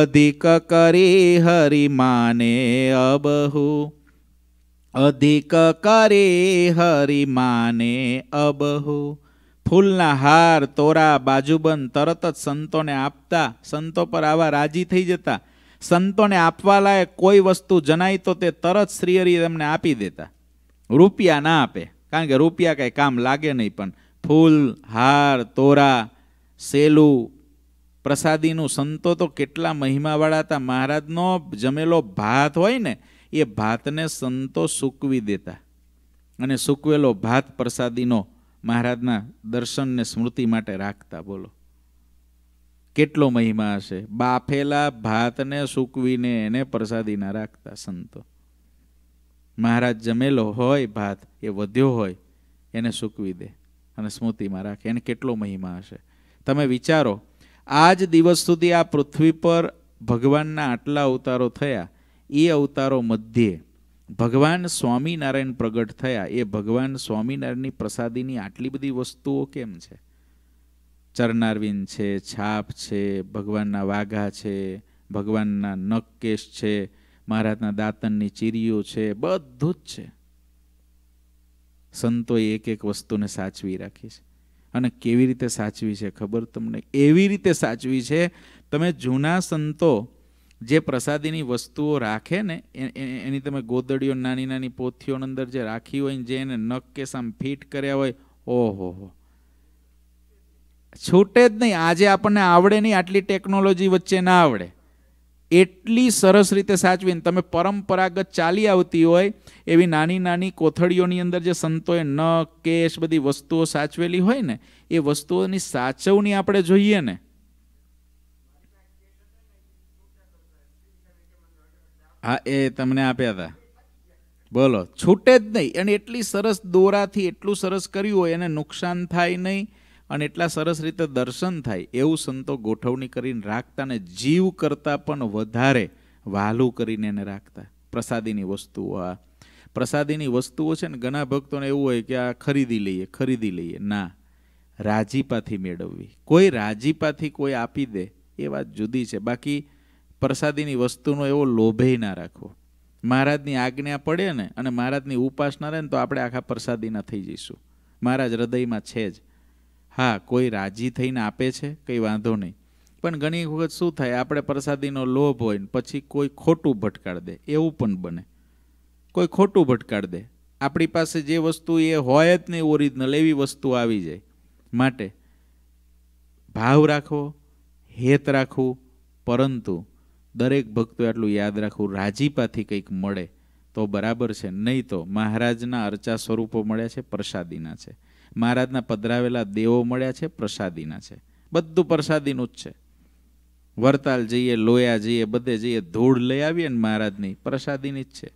अधिक करी हरि माने अब हो અધિક કરે હરિમાને અબહુ ફૂલના હાર તોરા બાજુબંધ તરત જ સંતોને આપતા સંતો પર આવા રાજી થઈ જતા સંતોને આપવા લાયક કોઈ વસ્તુ જણાય તો તે તરત શ્રીહરિ તેમને આપી દેતા રૂપિયા ના આપે કારણ કે રૂપિયા કંઈ કામ લાગે નહીં પણ ફૂલ હાર તોરા સેલું પ્રસાદીનું સંતો તો કેટલા મહિમાવાળા હતા મહારાજનો જમેલો ભાત હોય ને એ ભાતને સંતો સૂકવી દેતા અને સૂકવેલો ભાત પ્રસાદીનો મહારાજના દર્શનને સ્મૃતિ માટે રાખતા બોલો કેટલો મહિમા હશે બાફેલા ભાતને સૂકવીને એને પ્રસાદીના રાખતા સંતો મહારાજ જમેલો હોય ભાત એ વધ્યો હોય એને સૂકવી દે અને સ્મૃતિમાં રાખે એને કેટલો મહિમા હશે તમે વિચારો આજ દિવસ સુધી આ પૃથ્વી પર ભગવાનના આટલા અવતારો થયા એ અવતારો મધ્યે ભગવાન સ્વામિનારાયણ પ્રગટ થયા એ ભગવાન સ્વામિનારાયણની પ્રસાદીની આટલી બધી વસ્તુઓ કેમ છે ચરનારવિંદ છે છાપ છે ભગવાનના વાઘા છે ભગવાનના કેશ છે મહારાજના દાંતનની ચીરીઓ છે બધું જ છે સંતોએ એક એક વસ્તુને સાચવી રાખી છે અને કેવી રીતે સાચવી છે ખબર તમને એવી રીતે સાચવી છે તમે જૂના સંતો જે પ્રસાદીની વસ્તુઓ રાખે ને એની તમે ગોદડીઓ નાની નાની પોથીઓની અંદર જે રાખી હોય જે એને નખ કે સામ ફિટ કર્યા હોય ઓહો હો છૂટે જ નહીં આજે આપણને આવડે નહીં આટલી ટેકનોલોજી વચ્ચે ના આવડે એટલી સરસ રીતે સાચવીને તમે પરંપરાગત ચાલી આવતી હોય એવી નાની નાની કોથળીઓની અંદર જે સંતોએ નખ કેશ બધી વસ્તુઓ સાચવેલી હોય ને એ વસ્તુઓની સાચવણી આપણે જોઈએ ને હા એ તમને આપ્યા હતા બોલો છૂટે જ નહીં અને એટલી સરસ દોરાથી એટલું સરસ કર્યું હોય એને નુકસાન થાય નહીં અને એટલા સરસ રીતે દર્શન થાય એવું સંતો ગોઠવણી કરીને રાખતા ને જીવ કરતાં પણ વધારે વહાલું કરીને એને રાખતા પ્રસાદીની વસ્તુઓ આ પ્રસાદીની વસ્તુઓ છે ને ઘણા ભક્તોને એવું હોય કે આ ખરીદી લઈએ ખરીદી લઈએ ના રાજીપાથી મેળવવી કોઈ રાજીપાથી કોઈ આપી દે એ વાત જુદી છે બાકી પ્રસાદીની વસ્તુનો એવો લોભે ના રાખવો મહારાજની આજ્ઞા પડે ને અને મહારાજની ઉપાસના રહે ને તો આપણે આખા પ્રસાદીના થઈ જઈશું મહારાજ હૃદયમાં છે જ હા કોઈ રાજી થઈને આપે છે કંઈ વાંધો નહીં પણ ઘણી વખત શું થાય આપણે પ્રસાદીનો લોભ હોય ને પછી કોઈ ખોટું ભટકાળ દે એવું પણ બને કોઈ ખોટું ભટકાળ દે આપણી પાસે જે વસ્તુ એ હોય જ નહીં ઓરિજિનલ એવી વસ્તુ આવી જાય માટે ભાવ રાખવો હેત રાખવું પરંતુ દરેક ભક્તો એટલું યાદ રાખવું રાજીપાથી કંઈક મળે તો બરાબર છે નહીં તો મહારાજના અર્ચા સ્વરૂપો મળ્યા છે પ્રસાદીના છે મહારાજના પધરાવેલા દેવો મળ્યા છે પ્રસાદીના છે બધું પ્રસાદીનું જ છે વરતાલ જઈએ લોયા જઈએ બધે જઈએ ધૂળ લઈ આવીએ ને મહારાજની પ્રસાદીની જ છે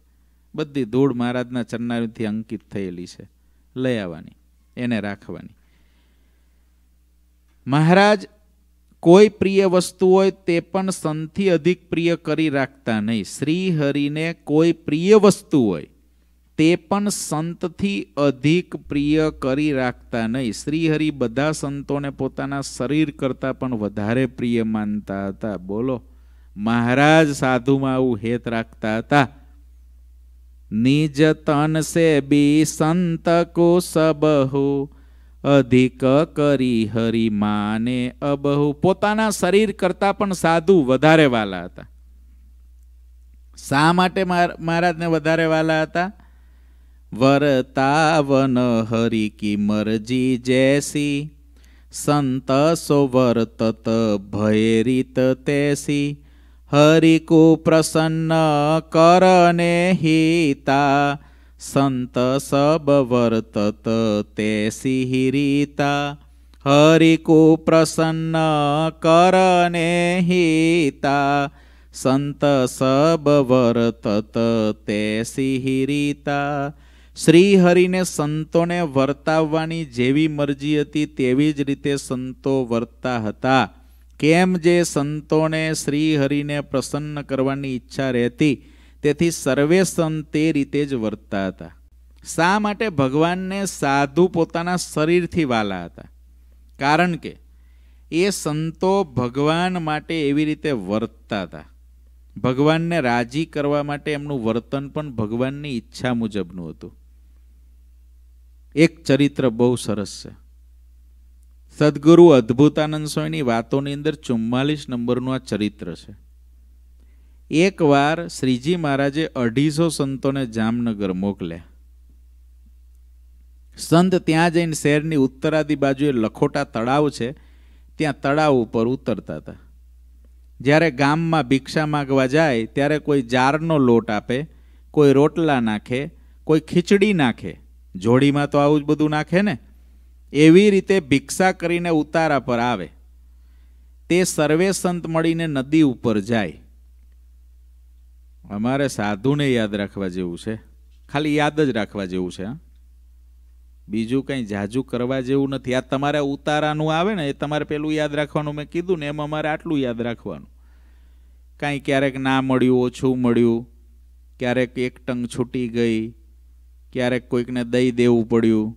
બધી ધૂળ મહારાજના ચરનારીથી અંકિત થયેલી છે લઈ આવવાની એને રાખવાની મહારાજ કોઈ પ્રિય વસ્તુ હોય તે પણ સંતથી અધિક પ્રિય કરી રાખતા નહીં શ્રી હરિને કોઈ પ્રિય વસ્તુ હોય તે પણ સંતથી અધિક પ્રિય કરી રાખતા નહીં શ્રીહરિ બધા સંતોને પોતાના શરીર કરતાં પણ વધારે પ્રિય માનતા હતા બોલો મહારાજ સાધુમાં આવું હેત રાખતા હતા નિજ તન સે બી સંત કો સબહુ અધિક કરી હરી માને અબહુ પોતાના શરીર કરતાં પણ સાધુ વધારે વાલા હતા શા માટે મહારાજને વધારે વાલા હતા વરતાવન હરી કી મરજી જૈસી સંત વર્તત ભયરીત તેસી હરિકુ પ્રસન્ન કરને હિતા સંત સબ વર્તત તે સિહિરીતા હરિકુ પ્રસન્ન કરને હિતા સંત સબ વર્તત તે સિહિરીતા શ્રીહરિને સંતોને વર્તાવવાની જેવી મરજી હતી તેવી જ રીતે સંતો વર્તા હતા કેમ જે સંતોને શ્રીહરિને પ્રસન્ન કરવાની ઈચ્છા રહેતી તેથી સર્વે સંત તે રીતે જ વર્તતા હતા શા માટે ભગવાનને સાધુ પોતાના શરીરથી વાલા હતા કારણ કે એ સંતો ભગવાન માટે એવી રીતે વર્તતા હતા ભગવાનને રાજી કરવા માટે એમનું વર્તન પણ ભગવાનની ઈચ્છા મુજબનું હતું એક ચરિત્ર બહુ સરસ છે સદગુરુ અદ્ભુતાનંદ સ્વામીની વાતોની અંદર ચુમ્માલીસ નંબરનું આ ચરિત્ર છે એકવાર શ્રીજી મહારાજે અઢીસો સંતોને જામનગર મોકલ્યા સંત ત્યાં જઈને શહેરની ઉત્તરાદી બાજુએ લખોટા તળાવ છે ત્યાં તળાવ ઉપર ઉતરતા હતા જ્યારે ગામમાં ભિક્ષા માગવા જાય ત્યારે કોઈ જારનો લોટ આપે કોઈ રોટલા નાખે કોઈ ખીચડી નાખે જોડીમાં તો આવું જ બધું નાખે ને એવી રીતે ભિક્ષા કરીને ઉતારા પર આવે તે સર્વે સંત મળીને નદી ઉપર જાય અમારે સાધુને યાદ રાખવા જેવું છે ખાલી યાદ જ રાખવા જેવું છે બીજું કંઈ જાજુ કરવા જેવું નથી આ તમારે ઉતારાનું આવે ને એ તમારે પેલું યાદ રાખવાનું મેં કીધું ને એમ અમારે આટલું યાદ રાખવાનું કાંઈ ક્યારેક ના મળ્યું ઓછું મળ્યું ક્યારેક એક ટંગ છૂટી ગઈ ક્યારેક કોઈકને દઈ દેવું પડ્યું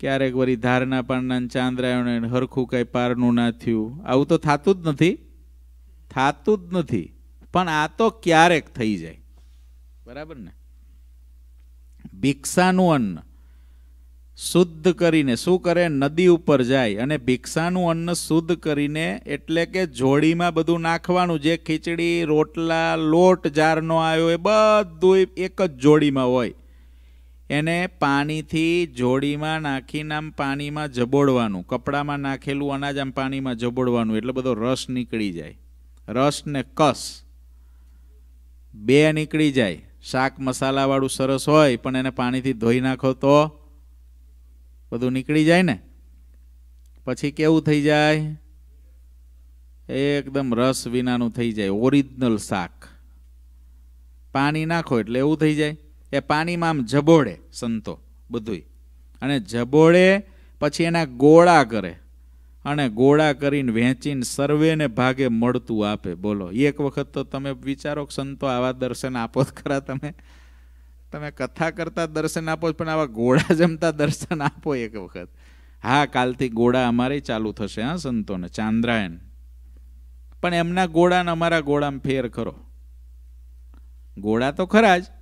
ક્યારેક વળી ધારના પાનના ચાંદરાયણ હરખું કંઈ પારનું ના થયું આવું તો થતું જ નથી થતું જ નથી પણ આ તો ક્યારેક થઈ જાય બરાબર ને ભિક્ષાનું અન્ન શુદ્ધ કરીને શું કરે નદી ઉપર જાય અને ભિક્ષાનું અન્ન શુદ્ધ કરીને એટલે કે જોડીમાં બધું નાખવાનું જે ખીચડી રોટલા લોટ જારનો આવ્યો એ બધું એક જ જોડીમાં હોય એને પાણીથી જોડીમાં નાખીને આમ પાણીમાં જબોડવાનું કપડામાં નાખેલું અનાજ આમ પાણીમાં જબોડવાનું એટલે બધો રસ નીકળી જાય રસ ને કસ બે નીકળી જાય શાક મસાલાવાળું સરસ હોય પણ એને પાણીથી ધોઈ નાખો તો બધું નીકળી જાય ને પછી કેવું થઈ જાય એકદમ રસ વિનાનું થઈ જાય ઓરિજિનલ શાક પાણી નાખો એટલે એવું થઈ જાય એ પાણીમાં આમ જબોડે સંતો બધુંય અને જબોળે પછી એના ગોળા કરે અને ગોળા કરીને વહેંચીને સર્વેને ભાગે મળતું આપે બોલો એક વખત તો તમે વિચારો સંતો આવા દર્શન આપો જ ખરા તમે તમે કથા કરતા દર્શન આપો પણ આવા ગોળા જમતા દર્શન આપો એક વખત હા કાલથી ગોળા અમારે ચાલુ થશે હા સંતોને ચાંદ્રાયણ પણ એમના ગોળાને અમારા ગોળામાં ફેર ખરો ગોળા તો ખરા જ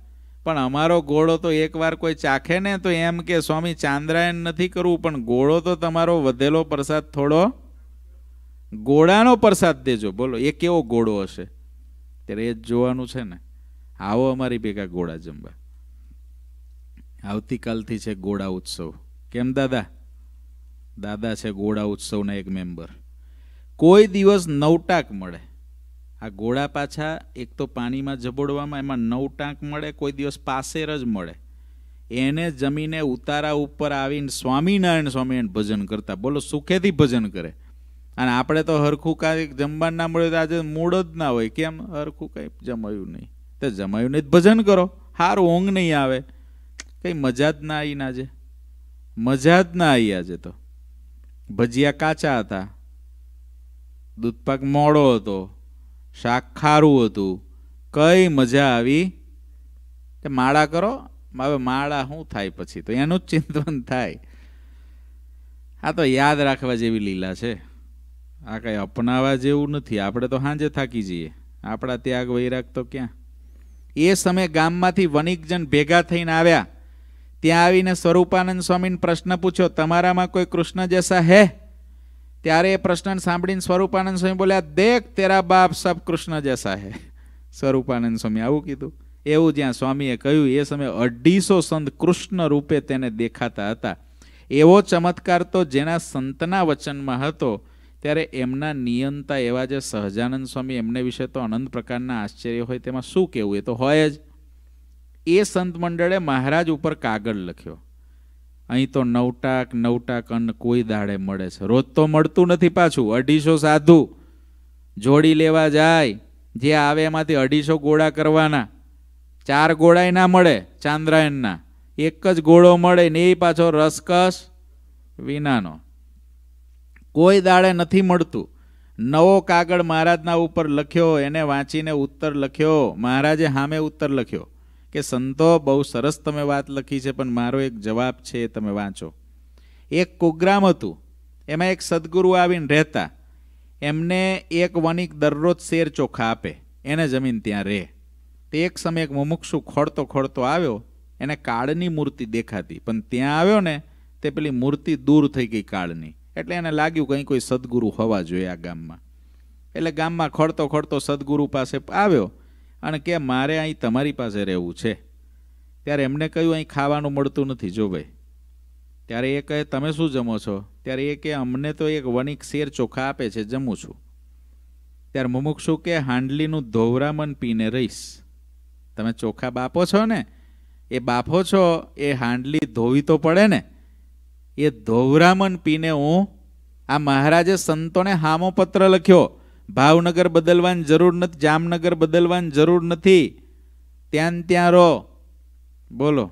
પણ અમારો ગોળો તો એકવાર કોઈ ચાખે ને તો એમ કે સ્વામી ચાંદ્રાયણ નથી કરવું પણ ગોળો તો તમારો વધેલો પ્રસાદ થોડો ગોળાનો પ્રસાદ દેજો બોલો એ કેવો ગોળો હશે ત્યારે એ જ જોવાનું છે ને આવો અમારી ભેગા ગોળા જમવા આવતીકાલથી છે ગોળા ઉત્સવ કેમ દાદા દાદા છે ગોળા ઉત્સવના એક મેમ્બર કોઈ દિવસ નવટાક મળે આ ગોળા પાછા એક તો પાણીમાં જબોડવામાં એમાં નવ ટાંક મળે કોઈ દિવસ પાસેર જ મળે એને જમીને ઉતારા ઉપર આવીને સ્વામિનારાયણ સ્વામિનારાયણ ભજન કરતા બોલો સુખેથી ભજન કરે અને આપણે તો હરખું કાંઈક જમવાનું ના મળ્યું તો આજે મૂળ જ ના હોય કેમ હરખું કંઈ જમાયું નહીં તો જમાયું નહીં ભજન કરો હારું ઊંઘ નહીં આવે કંઈ મજા જ ના આવી આજે મજા જ ના આવી આજે તો ભજીયા કાચા હતા દૂધપાક મોડો હતો શાક ખારું હતું કઈ મજા આવી માળા કરો હવે માળા શું થાય પછી તો એનું જ ચિંતન થાય આ તો યાદ રાખવા જેવી લીલા છે આ કંઈ અપનાવા જેવું નથી આપણે તો સાંજે થાકી જઈએ આપણા ત્યાગ વૈરાગ તો ક્યાં એ સમયે ગામમાંથી વણિકજન ભેગા થઈને આવ્યા ત્યાં આવીને સ્વરૂપાનંદ સ્વામીને પ્રશ્ન પૂછ્યો તમારામાં કોઈ કૃષ્ણ જેસા હે ત્યારે એ પ્રશ્ન સાંભળીને સ્વરૂપાનંદ સ્વામી બોલ્યા દેખ તેરા બાપ સબ કૃષ્ણ જૈસા હે સ્વરૂપાનંદ સ્વામી આવું કીધું એવું જ્યાં સ્વામીએ કહ્યું એ સમયે અઢીસો સંત કૃષ્ણ રૂપે તેને દેખાતા હતા એવો ચમત્કાર તો જેના સંતના વચનમાં હતો ત્યારે એમના નિયંતા એવા જે સહજાનંદ સ્વામી એમને વિશે તો અનંત પ્રકારના આશ્ચર્ય હોય તેમાં શું કહેવું એ તો હોય જ એ સંત મંડળે મહારાજ ઉપર કાગળ લખ્યો અહીં તો નવટાક નવટાક અન્ન કોઈ દાડે મળે છે રોજ તો મળતું નથી પાછું અઢીસો સાધુ જોડી લેવા જાય જે આવે એમાંથી અઢીસો ગોળા કરવાના ચાર ગોળાય ના મળે ચાંદ્રાયણના એક જ ગોળો મળે ને એ પાછો રસકસ વિનાનો કોઈ દાડે નથી મળતું નવો કાગળ મહારાજના ઉપર લખ્યો એને વાંચીને ઉત્તર લખ્યો મહારાજે સામે ઉત્તર લખ્યો કે સંતો બહુ સરસ તમે વાત લખી છે પણ મારો એક જવાબ છે એ તમે વાંચો એક કુગ્રામ હતું એમાં એક સદગુરુ આવીને રહેતા એમને એક વનિક દરરોજ શેર ચોખા આપે એને જમીન ત્યાં રહે તે એક સમય એક મુમુક્ષુ ખોળતો ખોળતો આવ્યો એને કાળની મૂર્તિ દેખાતી પણ ત્યાં આવ્યો ને તે પેલી મૂર્તિ દૂર થઈ ગઈ કાળની એટલે એને લાગ્યું કંઈ કોઈ સદગુરુ હોવા જોઈએ આ ગામમાં એટલે ગામમાં ખોળતો ખોળતો સદગુરુ પાસે આવ્યો અને કે મારે અહીં તમારી પાસે રહેવું છે ત્યારે એમને કહ્યું અહીં ખાવાનું મળતું નથી જો ભાઈ ત્યારે એ કહે તમે શું જમો છો ત્યારે એ કહે અમને તો એક વણિક શેર ચોખા આપે છે જમું છું ત્યારે મુમુક્ષુ કે હાંડલીનું ધોવરામન પીને રહીશ તમે ચોખા બાપો છો ને એ બાફો છો એ હાંડલી ધોવી તો પડે ને એ ધોવરામન પીને હું આ મહારાજે સંતોને હામો પત્ર લખ્યો ભાવનગર બદલવાની જરૂર નથી જામનગર બદલવાની જરૂર નથી ત્યાં ત્યાં રહો બોલો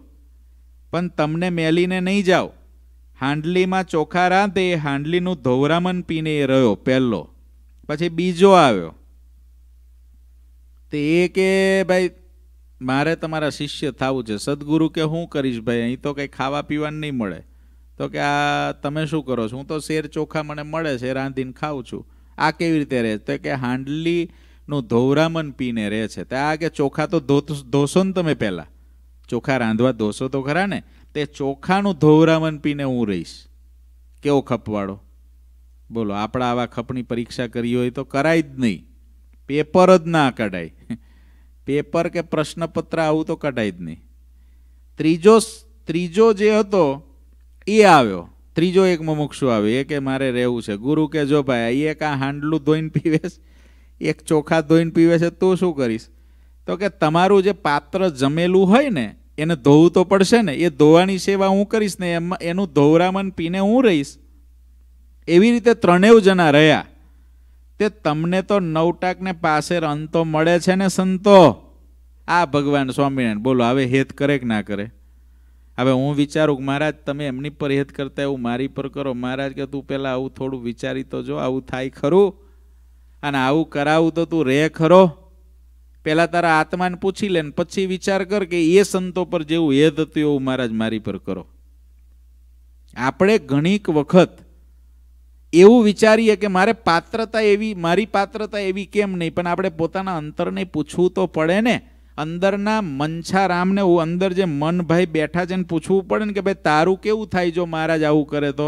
પણ તમને મેલીને નહીં જાઓ હાંડલીમાં ચોખા રાંધે એ હાંડલીનું ધોવરામન પીને એ રહ્યો પહેલો પછી બીજો આવ્યો તે એ કે ભાઈ મારે તમારા શિષ્ય થવું છે સદગુરુ કે હું કરીશ ભાઈ અહીં તો કંઈ ખાવા પીવાનું નહીં મળે તો કે આ તમે શું કરો છો હું તો શેર ચોખા મને મળે છે રાંધીને ખાઉં છું આ કેવી રીતે રહે તો કે હાંડલીનું ધોવરામન પીને રહે છે તો આ કે ચોખા તો ધોશો ને તમે પહેલાં ચોખા રાંધવા ધોશો તો ખરા ને તે ચોખાનું ધોવરામન પીને હું રહીશ કેવો ખપવાળો બોલો આપણા આવા ખપની પરીક્ષા કરી હોય તો કરાય જ નહીં પેપર જ ના કઢાય પેપર કે પ્રશ્નપત્ર આવું તો કઢાય જ નહીં ત્રીજો ત્રીજો જે હતો એ આવ્યો ત્રીજો એક મુમુક્ષુ આવે એ કે મારે રહેવું છે ગુરુ કે જો ભાઈ એક આ હાંડલું ધોઈને પીવેશ એક ચોખા ધોઈને પીવે છે તું શું કરીશ તો કે તમારું જે પાત્ર જમેલું હોય ને એને ધોવું તો પડશે ને એ ધોવાની સેવા હું કરીશ ને એમ એનું ધોવરામન પીને હું રહીશ એવી રીતે ત્રણેય જણા રહ્યા તે તમને તો નવટાકને પાસે અંતો મળે છે ને સંતો આ ભગવાન સ્વામિનારાયણ બોલો હવે હેત કરે કે ના કરે હવે હું વિચારું મહારાજ તમે એમની પર હેત કરતા એવું મારી પર કરો મહારાજ કે તું પહેલાં આવું થોડું વિચારી તો જો આવું થાય ખરું અને આવું કરાવું તો તું રહે ખરો પહેલાં તારા આત્માને પૂછી લે પછી વિચાર કર કે એ સંતો પર જેવું હેદ હતું એવું મહારાજ મારી પર કરો આપણે ઘણીક વખત એવું વિચારીએ કે મારે પાત્રતા એવી મારી પાત્રતા એવી કેમ નહીં પણ આપણે પોતાના અંતરને પૂછવું તો પડે ને અંદરના મંછારામને હું અંદર જે મનભાઈ બેઠા છે ને પૂછવું પડે ને કે ભાઈ તારું કેવું થાય જો મહારાજ આવું કરે તો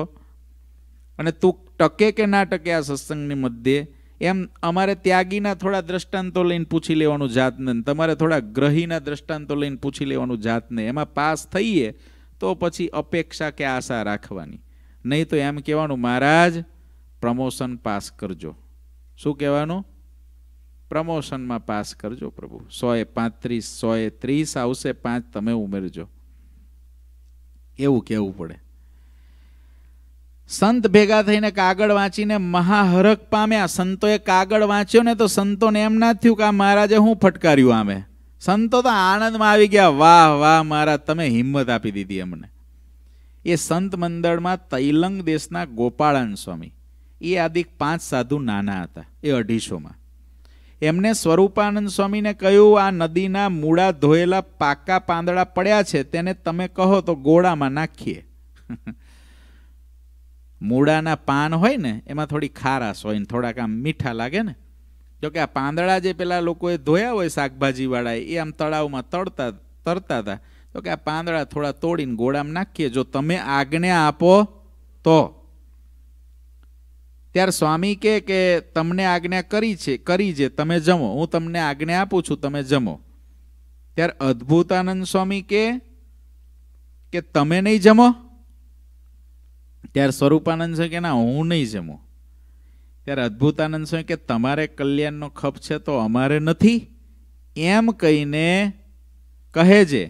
અને તું ટકે કે ના ટકે આ સત્સંગની મધ્યે એમ અમારે ત્યાગીના થોડા દ્રષ્ટાંતો લઈને પૂછી લેવાનું જાતને તમારે થોડા ગ્રહીના દ્રષ્ટાંતો લઈને પૂછી લેવાનું જાતને એમાં પાસ થઈએ તો પછી અપેક્ષા કે આશા રાખવાની નહીં તો એમ કહેવાનું મહારાજ પ્રમોશન પાસ કરજો શું કહેવાનું પ્રમોશનમાં પાસ કરજો પ્રભુ સોએ પાંત્રીસ સોએ ત્રીસ આવશે પાંચ તમે ઉમેરજો એવું કહેવું પડે સંત ભેગા થઈને કાગળ વાંચીને મહાહરક પામ્યા સંતોએ કાગળ વાંચ્યો ને તો સંતોને એમ ના થયું કે આ મહારાજે હું ફટકાર્યું આમે સંતો તો આનંદમાં આવી ગયા વાહ વાહ મારા તમે હિંમત આપી દીધી એમને એ સંત મંડળમાં તૈલંગ દેશના ગોપાળાન સ્વામી એ આદિક પાંચ સાધુ નાના હતા એ અઢીસોમાં એમને સ્વરૂપાનંદ સ્વામીને કહ્યું આ નદીના મૂળા ધોયેલા પાકા પાંદડા પડ્યા છે તેને તમે કહો તો ગોળામાં નાખીએ મૂળાના પાન હોય ને એમાં થોડી ખારાશ હોય ને થોડાક આમ મીઠા લાગે ને જોકે આ પાંદડા જે પેલા લોકોએ ધોયા હોય શાકભાજીવાળાએ એ આમ તળાવમાં તળતા તરતા હતા તો કે આ પાંદડા થોડા તોડીને ગોળામાં નાખીએ જો તમે આજ્ઞા આપો તો ત્યારે સ્વામી કે કે તમને આજ્ઞા કરી છે કરી છે તમે જમો હું તમને આજ્ઞા આપું છું તમે જમો ત્યારે અદ્ભુતાનંદ સ્વામી કે કે તમે નહીં જમો ત્યારે સ્વરૂપાનંદ છે કે ના હું નહીં જમો ત્યારે અદ્ભુતાનંદ સ્વામી કે તમારે કલ્યાણનો ખપ છે તો અમારે નથી એમ કહીને કહે છે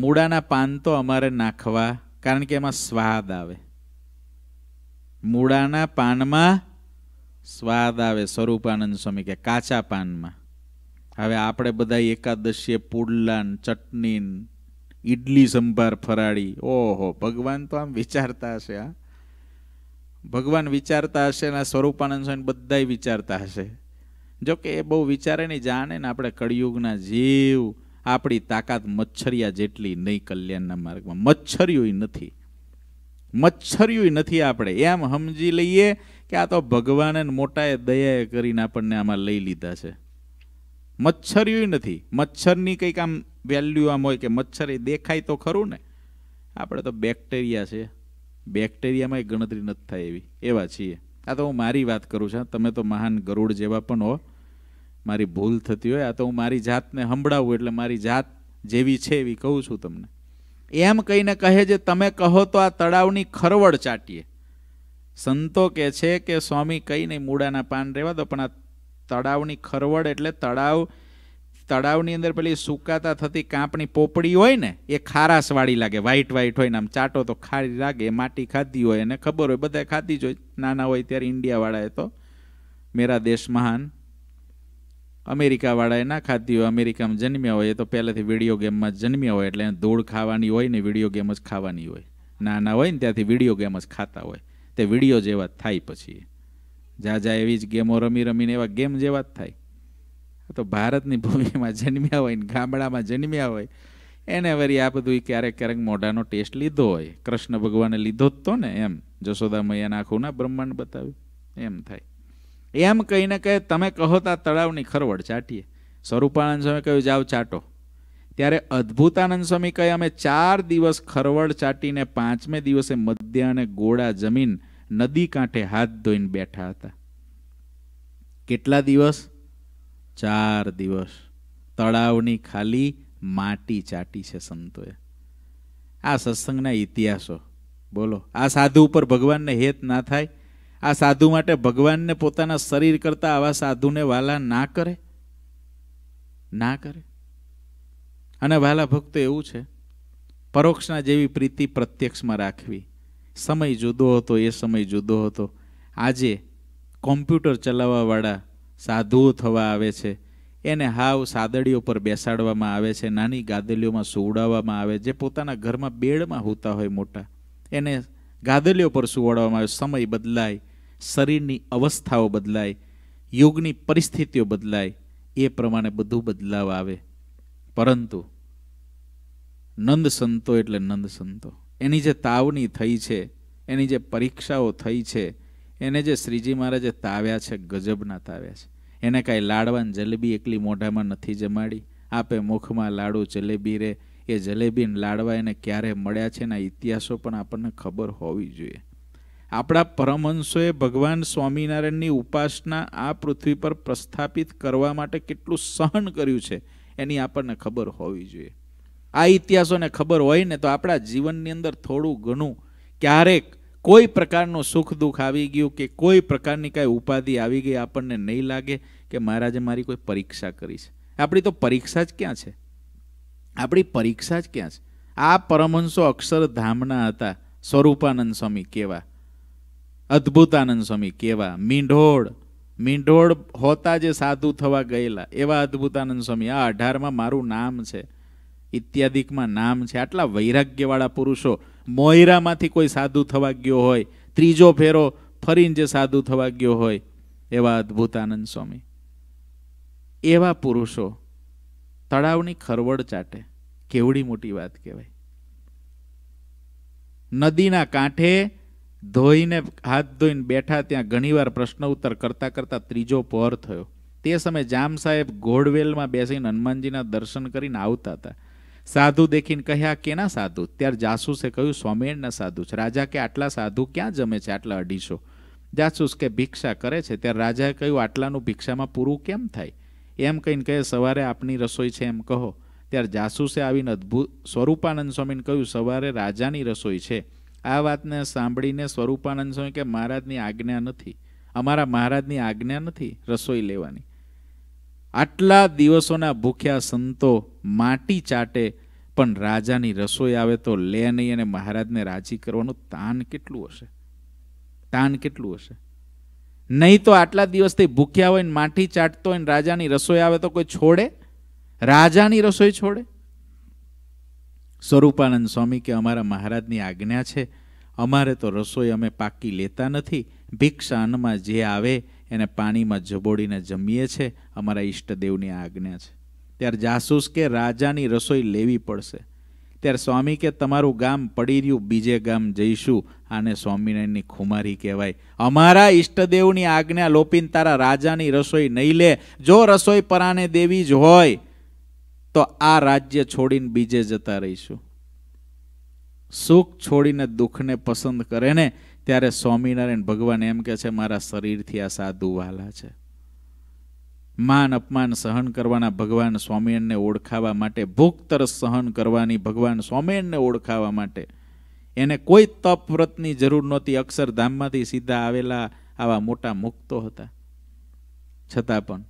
મૂળાના પાન તો અમારે નાખવા કારણ કે એમાં સ્વાદ આવે મૂળાના પાનમાં સ્વાદ આવે સ્વરૂપાનંદ સ્વામી કે કાચા પાનમાં હવે આપણે બધા એકાદશીએ પુડલાન ચટણી ઈડલી સંભાર ફરાળી ઓહો ભગવાન તો આમ વિચારતા હશે હા ભગવાન વિચારતા હશે ને સ્વરૂપાનંદ સ્વામી બધાય વિચારતા હશે જોકે એ બહુ વિચારે નહીં જાણે ને આપણે કળિયુગના જીવ આપણી તાકાત મચ્છરિયા જેટલી નહીં કલ્યાણના માર્ગમાં મચ્છરિયું નથી મચ્છર્યું નથી આપણે એમ સમજી લઈએ કે આ તો ભગવાને મોટાએ દયાએ કરીને આપણને આમાં લઈ લીધા છે મચ્છર્યું નથી મચ્છરની કંઈક આમ વેલ્યુ આમ હોય કે મચ્છર એ દેખાય તો ખરું ને આપણે તો બેક્ટેરિયા છે બેક્ટેરિયામાં ગણતરી નથી થાય એવી એવા છીએ આ તો હું મારી વાત કરું છું તમે તો મહાન ગરુડ જેવા પણ હો મારી ભૂલ થતી હોય આ તો હું મારી જાતને સંભળાવું એટલે મારી જાત જેવી છે એવી કહું છું તમને એમ કહીને કહે છે તમે કહો તો આ તળાવની ખરવડ ચાટીએ સંતો કહે છે કે સ્વામી કંઈ નહીં મૂળાના પાન રહેવા દો પણ આ તળાવની ખરવડ એટલે તળાવ તળાવની અંદર પેલી સુકાતા થતી કાંપની પોપડી હોય ને એ ખારાશવાળી લાગે વ્હાઈટ વ્હાઈટ હોય ને આમ ચાટો તો ખારી લાગે માટી ખાધી હોય એને ખબર હોય બધા ખાધી જ હોય નાના હોય ત્યારે ઇન્ડિયાવાળાએ તો મેરા દેશ મહાન અમેરિકાવાળા ના ખાતી હોય અમેરિકામાં જન્મ્યા હોય એ તો પહેલેથી વિડીયો ગેમમાં જન્મ્યા હોય એટલે ધૂળ ખાવાની હોય ને વિડીયો ગેમ જ ખાવાની હોય નાના હોય ને ત્યાંથી વિડીયો ગેમ જ ખાતા હોય તે વિડીયો જેવા થાય પછી જા જા એવી જ ગેમો રમી રમીને એવા ગેમ જેવા જ થાય તો ભારતની ભૂમિમાં જન્મ્યા હોય ને ગામડામાં જન્મ્યા હોય એને વરી આ બધું ક્યારેક ક્યારેક મોઢાનો ટેસ્ટ લીધો હોય કૃષ્ણ ભગવાને લીધો જ તો ને એમ જશોદા મૈયાના આખું ના બ્રહ્માંડ બતાવ્યું એમ થાય એમ કહીને કહે તમે કહો તો આ તળાવની ખરવડ ચાટીએ સ્વરૂપાનંદ સ્વામી કહ્યું જાઓ ચાટો ત્યારે અદ્ભુતાનંદ સ્વામી કહે અમે ચાર દિવસ ખરવડ ચાટીને પાંચમે દિવસે મધ્ય અને ગોળા જમીન નદી કાંઠે હાથ ધોઈને બેઠા હતા કેટલા દિવસ ચાર દિવસ તળાવની ખાલી માટી ચાટી છે સંતોએ આ સત્સંગના ઇતિહાસો બોલો આ સાધુ ઉપર ભગવાનને હેત ના થાય આ સાધુ માટે ભગવાનને પોતાના શરીર કરતાં આવા સાધુને વાલા ના કરે ના કરે અને વાલા ભક્તો એવું છે પરોક્ષના જેવી પ્રીતિ પ્રત્યક્ષમાં રાખવી સમય જુદો હતો એ સમય જુદો હતો આજે કોમ્પ્યુટર ચલાવવાવાળા સાધુઓ થવા આવે છે એને હાવ સાદડીઓ પર બેસાડવામાં આવે છે નાની ગાદલીઓમાં સુવડાવવામાં આવે જે પોતાના ઘરમાં બેડમાં હોતા હોય મોટા એને ગાદલીઓ પર સુવડાવવામાં આવે સમય બદલાય શરીરની અવસ્થાઓ બદલાય યોગની પરિસ્થિતિઓ બદલાય એ પ્રમાણે બધું બદલાવ આવે પરંતુ નંદ સંતો એટલે નંદ સંતો એની જે તાવની થઈ છે એની જે પરીક્ષાઓ થઈ છે એને જે શ્રીજી મહારાજે તાવ્યા છે ગજબના તાવ્યા છે એને કાંઈ લાડવાન જલેબી એકલી મોઢામાં નથી જમાડી આપે મુખમાં લાડુ જલેબી રે એ જલેબીને લાડવા એને ક્યારે મળ્યા છે એના ઇતિહાસો પણ આપણને ખબર હોવી જોઈએ આપણા પરમહંસોએ ભગવાન સ્વામિનારાયણની ઉપાસના આ પૃથ્વી પર પ્રસ્થાપિત કરવા માટે કેટલું સહન કર્યું છે એની આપણને ખબર હોવી જોઈએ આ ઇતિહાસોને ખબર હોય ને તો આપણા જીવનની અંદર થોડું ઘણું ક્યારેક કોઈ પ્રકારનું સુખ દુઃખ આવી ગયું કે કોઈ પ્રકારની કાંઈ ઉપાધિ આવી ગઈ આપણને નહીં લાગે કે મહારાજે મારી કોઈ પરીક્ષા કરી છે આપણી તો પરીક્ષા જ ક્યાં છે આપણી પરીક્ષા જ ક્યાં છે આ પરમહંસો અક્ષરધામના હતા સ્વરૂપાનંદ સ્વામી કેવા અદ્ભુતાનંદ સ્વામી કેવા મીંઢોળ મીંઢોળ હોતા જે સાધુ થવા ગયેલા એવા અદ્ભુતાનંદ સ્વામી આ અઢારમાં મારું નામ છે ઇત્યાદિકમાં નામ છે આટલા વૈરાગ્યવાળા પુરુષો મોયરામાંથી કોઈ સાધુ થવા ગયો હોય ત્રીજો ફેરો ફરીને જે સાધુ થવા ગયો હોય એવા અદ્ભુતાનંદ સ્વામી એવા પુરુષો તળાવની ખરવડ ચાટે કેવડી મોટી વાત કહેવાય નદીના કાંઠે ધોઈને હાથ ધોઈને બેઠા ત્યાં ઘણીવાર પ્રશ્ન ઉત્તર કરતાં કરતાં ત્રીજો પહોર થયો તે સમયે જામ સાહેબ ઘોડવેલમાં બેસીને હનુમાનજીના દર્શન કરીને આવતા હતા સાધુ દેખીને કહ્યા કેના સાધુ ત્યારે જાસૂસે કહ્યું સ્વામિયણના સાધુ છે રાજા કે આટલા સાધુ ક્યાં જમે છે આટલા અઢીસો જાસૂસ કે ભિક્ષા કરે છે ત્યારે રાજાએ કહ્યું આટલાનું ભિક્ષામાં પૂરું કેમ થાય એમ કહીને કહે સવારે આપની રસોઈ છે એમ કહો ત્યારે જાસૂસે આવીને અદ્ભુત સ્વરૂપાનંદ સ્વામીને કહ્યું સવારે રાજાની રસોઈ છે આ વાતને સાંભળીને સ્વરૂપાનંદ સ્વામી કે મહારાજની આજ્ઞા નથી અમારા મહારાજની આજ્ઞા નથી રસોઈ લેવાની આટલા દિવસોના ભૂખ્યા સંતો માટી ચાટે પણ રાજાની રસોઈ આવે તો લે નહીં અને મહારાજને રાજી કરવાનું તાન કેટલું હશે તાન કેટલું હશે નહીં તો આટલા દિવસથી ભૂખ્યા હોય ને માટી ચાટતો હોય ને રાજાની રસોઈ આવે તો કોઈ છોડે રાજાની રસોઈ છોડે સ્વરૂપાનંદ સ્વામી કે અમારા મહારાજની આજ્ઞા છે અમારે તો રસોઈ અમે પાકી લેતા નથી ભિક્ષા અન્નમાં જે આવે એને પાણીમાં જબોડીને જમીએ છે અમારા ઈષ્ટદેવની આજ્ઞા છે ત્યારે જાસૂસ કે રાજાની રસોઈ લેવી પડશે ત્યારે સ્વામી કે તમારું ગામ પડી રહ્યું બીજે ગામ જઈશું આને સ્વામિનારાયણની ખુમારી કહેવાય અમારા ઈષ્ટદેવની આજ્ઞા લોપીન તારા રાજાની રસોઈ નહીં લે જો રસોઈ પરાને દેવી જ હોય તો આ રાજ્ય છોડીને બીજે જતા રહીશું સુખ છોડીને દુઃખને પસંદ કરે ને ત્યારે સ્વામિનારાયણ ભગવાન એમ કે છે મારા શરીરથી આ સાધુ વાલા છે માન અપમાન સહન કરવાના ભગવાન સ્વામિનારાયણને ઓળખાવા માટે ભૂખ તરસ સહન કરવાની ભગવાન સ્વામિનારાયણને ઓળખાવા માટે એને કોઈ તપ વ્રતની જરૂર નહોતી અક્ષરધામમાંથી સીધા આવેલા આવા મોટા મુક્તો હતા છતાં પણ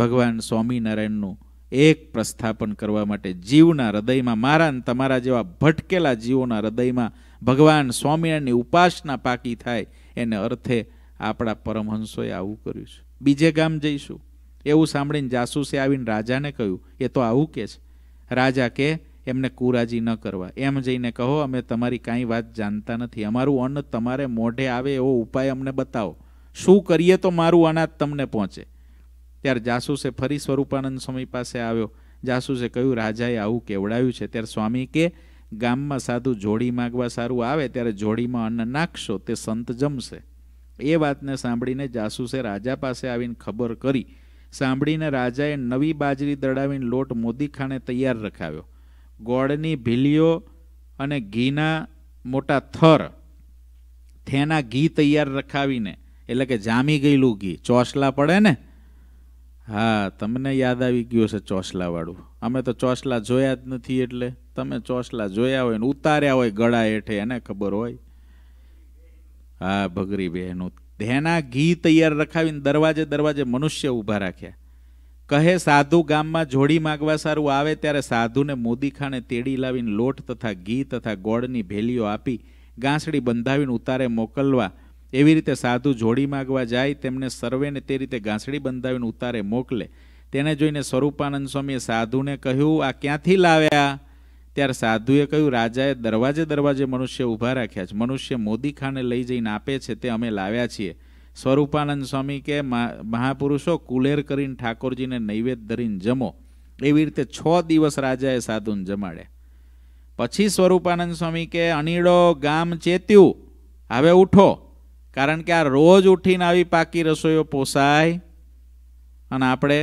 ભગવાન સ્વામિનારાયણનું એક પ્રસ્થાપન કરવા માટે જીવના હૃદયમાં મારા અને તમારા જેવા ભટકેલા જીવોના હૃદયમાં ભગવાન સ્વામિનારાયણની ઉપાસના પાકી થાય એને અર્થે આપણા પરમહંસોએ આવું કર્યું છે બીજે ગામ જઈશું એવું સાંભળીને જાસૂસે આવીને રાજાને કહ્યું એ તો આવું કે છે રાજા કે એમને કુરાજી ન કરવા એમ જઈને કહો અમે તમારી કાંઈ વાત જાણતા નથી અમારું અન્ન તમારે મોઢે આવે એવો ઉપાય અમને બતાવો શું કરીએ તો મારું અનાજ તમને પહોંચે ત્યારે જાસૂસે ફરી સ્વરૂપાનંદ સ્વામી પાસે આવ્યો જાસૂસે કહ્યું રાજાએ આવું કેવડાયું છે ત્યારે સ્વામી કે ગામમાં સાધુ જોડી માગવા સારું આવે ત્યારે જોડીમાં અન્ન નાખશો તે સંત જમશે એ વાતને સાંભળીને જાસૂસે રાજા પાસે આવીને ખબર કરી સાંભળીને રાજાએ નવી બાજરી દળાવીને લોટ મોદીખાને તૈયાર રખાવ્યો ગોળની ભીલીઓ અને ઘીના મોટા થર થેના ઘી તૈયાર રખાવીને એટલે કે જામી ગયેલું ઘી ચોસલા પડે ને હા તમને યાદ આવી ગયું છે ચોસલાવાળું અમે તો ચોસલા જોયા જ નથી એટલે તમે ચોસલા જોયા હોય ને ઉતાર્યા હોય ગળા હેઠે એને ખબર હોય હા ભગરી બહેનું તેના ઘી તૈયાર રખાવીને દરવાજે દરવાજે મનુષ્ય ઊભા રાખ્યા કહે સાધુ ગામમાં જોડી માગવા સારું આવે ત્યારે સાધુને મોદીખાને તેડી લાવીને લોટ તથા ઘી તથા ગોળની ભેલીઓ આપી ગાંસડી બંધાવીને ઉતારે મોકલવા એવી રીતે સાધુ જોડી માગવા જાય તેમને સર્વેને તે રીતે ઘાસડી બંધાવીને ઉતારે મોકલે તેને જોઈને સ્વરૂપાનંદ સ્વામીએ સાધુને કહ્યું આ ક્યાંથી લાવ્યા ત્યારે સાધુએ કહ્યું રાજાએ દરવાજે દરવાજે મનુષ્ય ઊભા રાખ્યા છે મનુષ્ય મોદીખાને લઈ જઈને આપે છે તે અમે લાવ્યા છીએ સ્વરૂપાનંદ સ્વામી કે મહાપુરુષો કુલેર કરીને ઠાકોરજીને નૈવેદ્ય ધરીને જમો એવી રીતે છ દિવસ રાજાએ સાધુને જમાડ્યા પછી સ્વરૂપાનંદ સ્વામી કે અનીડો ગામ ચેત્યું હવે ઉઠો કારણ કે આ રોજ ઉઠીને આવી પાકી રસોઈઓ પોસાય અને આપણે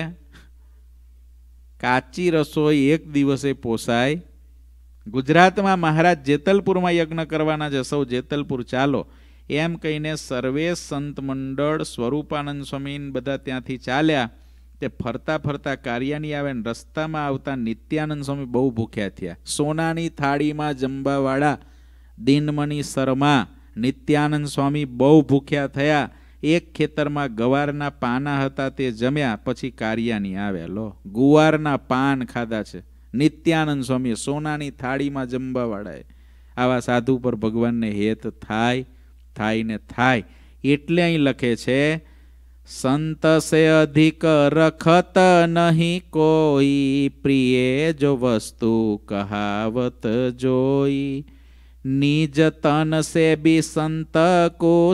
કાચી રસોઈ એક દિવસે પોસાય ગુજરાતમાં મહારાજ જેતલપુરમાં યજ્ઞ કરવાના છે સૌ જેતલપુર ચાલો એમ કહીને સર્વે સંત મંડળ સ્વરૂપાનંદ સ્વામી બધા ત્યાંથી ચાલ્યા તે ફરતા ફરતા કાર્યાની આવે ને રસ્તામાં આવતા નિત્યાનંદ સ્વામી બહુ ભૂખ્યા થયા સોનાની થાળીમાં જમવાવાળા દિનમણી શર્મા નિત્યાનંદ સ્વામી બહુ ભૂખ્યા થયા એક ખેતરમાં ગવારના પાના હતા તે જમ્યા પછી કારિયાની આવ્યા લો ગુવારના પાન ખાધા છે નિત્યાનંદ સ્વામી સોનાની થાળીમાં જમવા જમવાવાળાએ આવા સાધુ પર ભગવાનને હેત થાય થાય ને થાય એટલે અહીં લખે છે સંતસે અધિક રખત નહીં કોઈ પ્રિય જો વસ્તુ કહાવત જોઈ નિજ તન સેબી भी संत को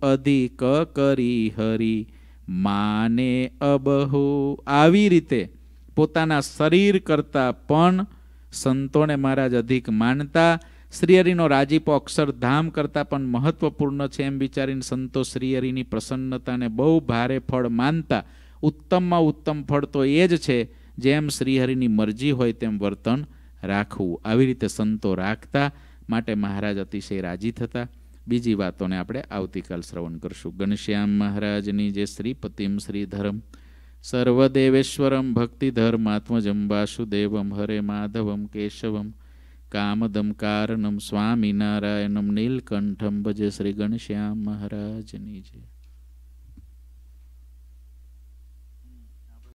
અધિક કરી હરી માને અબહુ આવી રીતે પોતાના શરીર કરતાં પણ સંતોને મહારાજ અધિક માનતા શ્રીહરિનો રાજીપો અક્ષરધામ કરતાં પણ મહત્વપૂર્ણ છે એમ વિચારીને સંતો શ્રીહરિની પ્રસન્નતાને બહુ ભારે ફળ માનતા ઉત્તમમાં ઉત્તમ ફળ તો એ જ છે જેમ શ્રીહરિની મરજી હોય તેમ વર્તન રાખવું આવી રીતે સંતો રાખતા માટે મહારાજ અતિશય રાજી થતા બીજી વાતોને આપણે આવતીકાલ શ્રવણ કરશું ગણશ્યામ મહારાજની જે શ્રીપતિમ શ્રીધરમ સર્વદેવેશ્વરમ ભક્તિધર્માત્મજમ વાસુદેવમ હરે માધવમ કેશવમ કામદમ કારણમ સ્વામિનારાયણમ નીલકંઠમ ભજે શ્રી ગણશ્યામ મહારાજની જય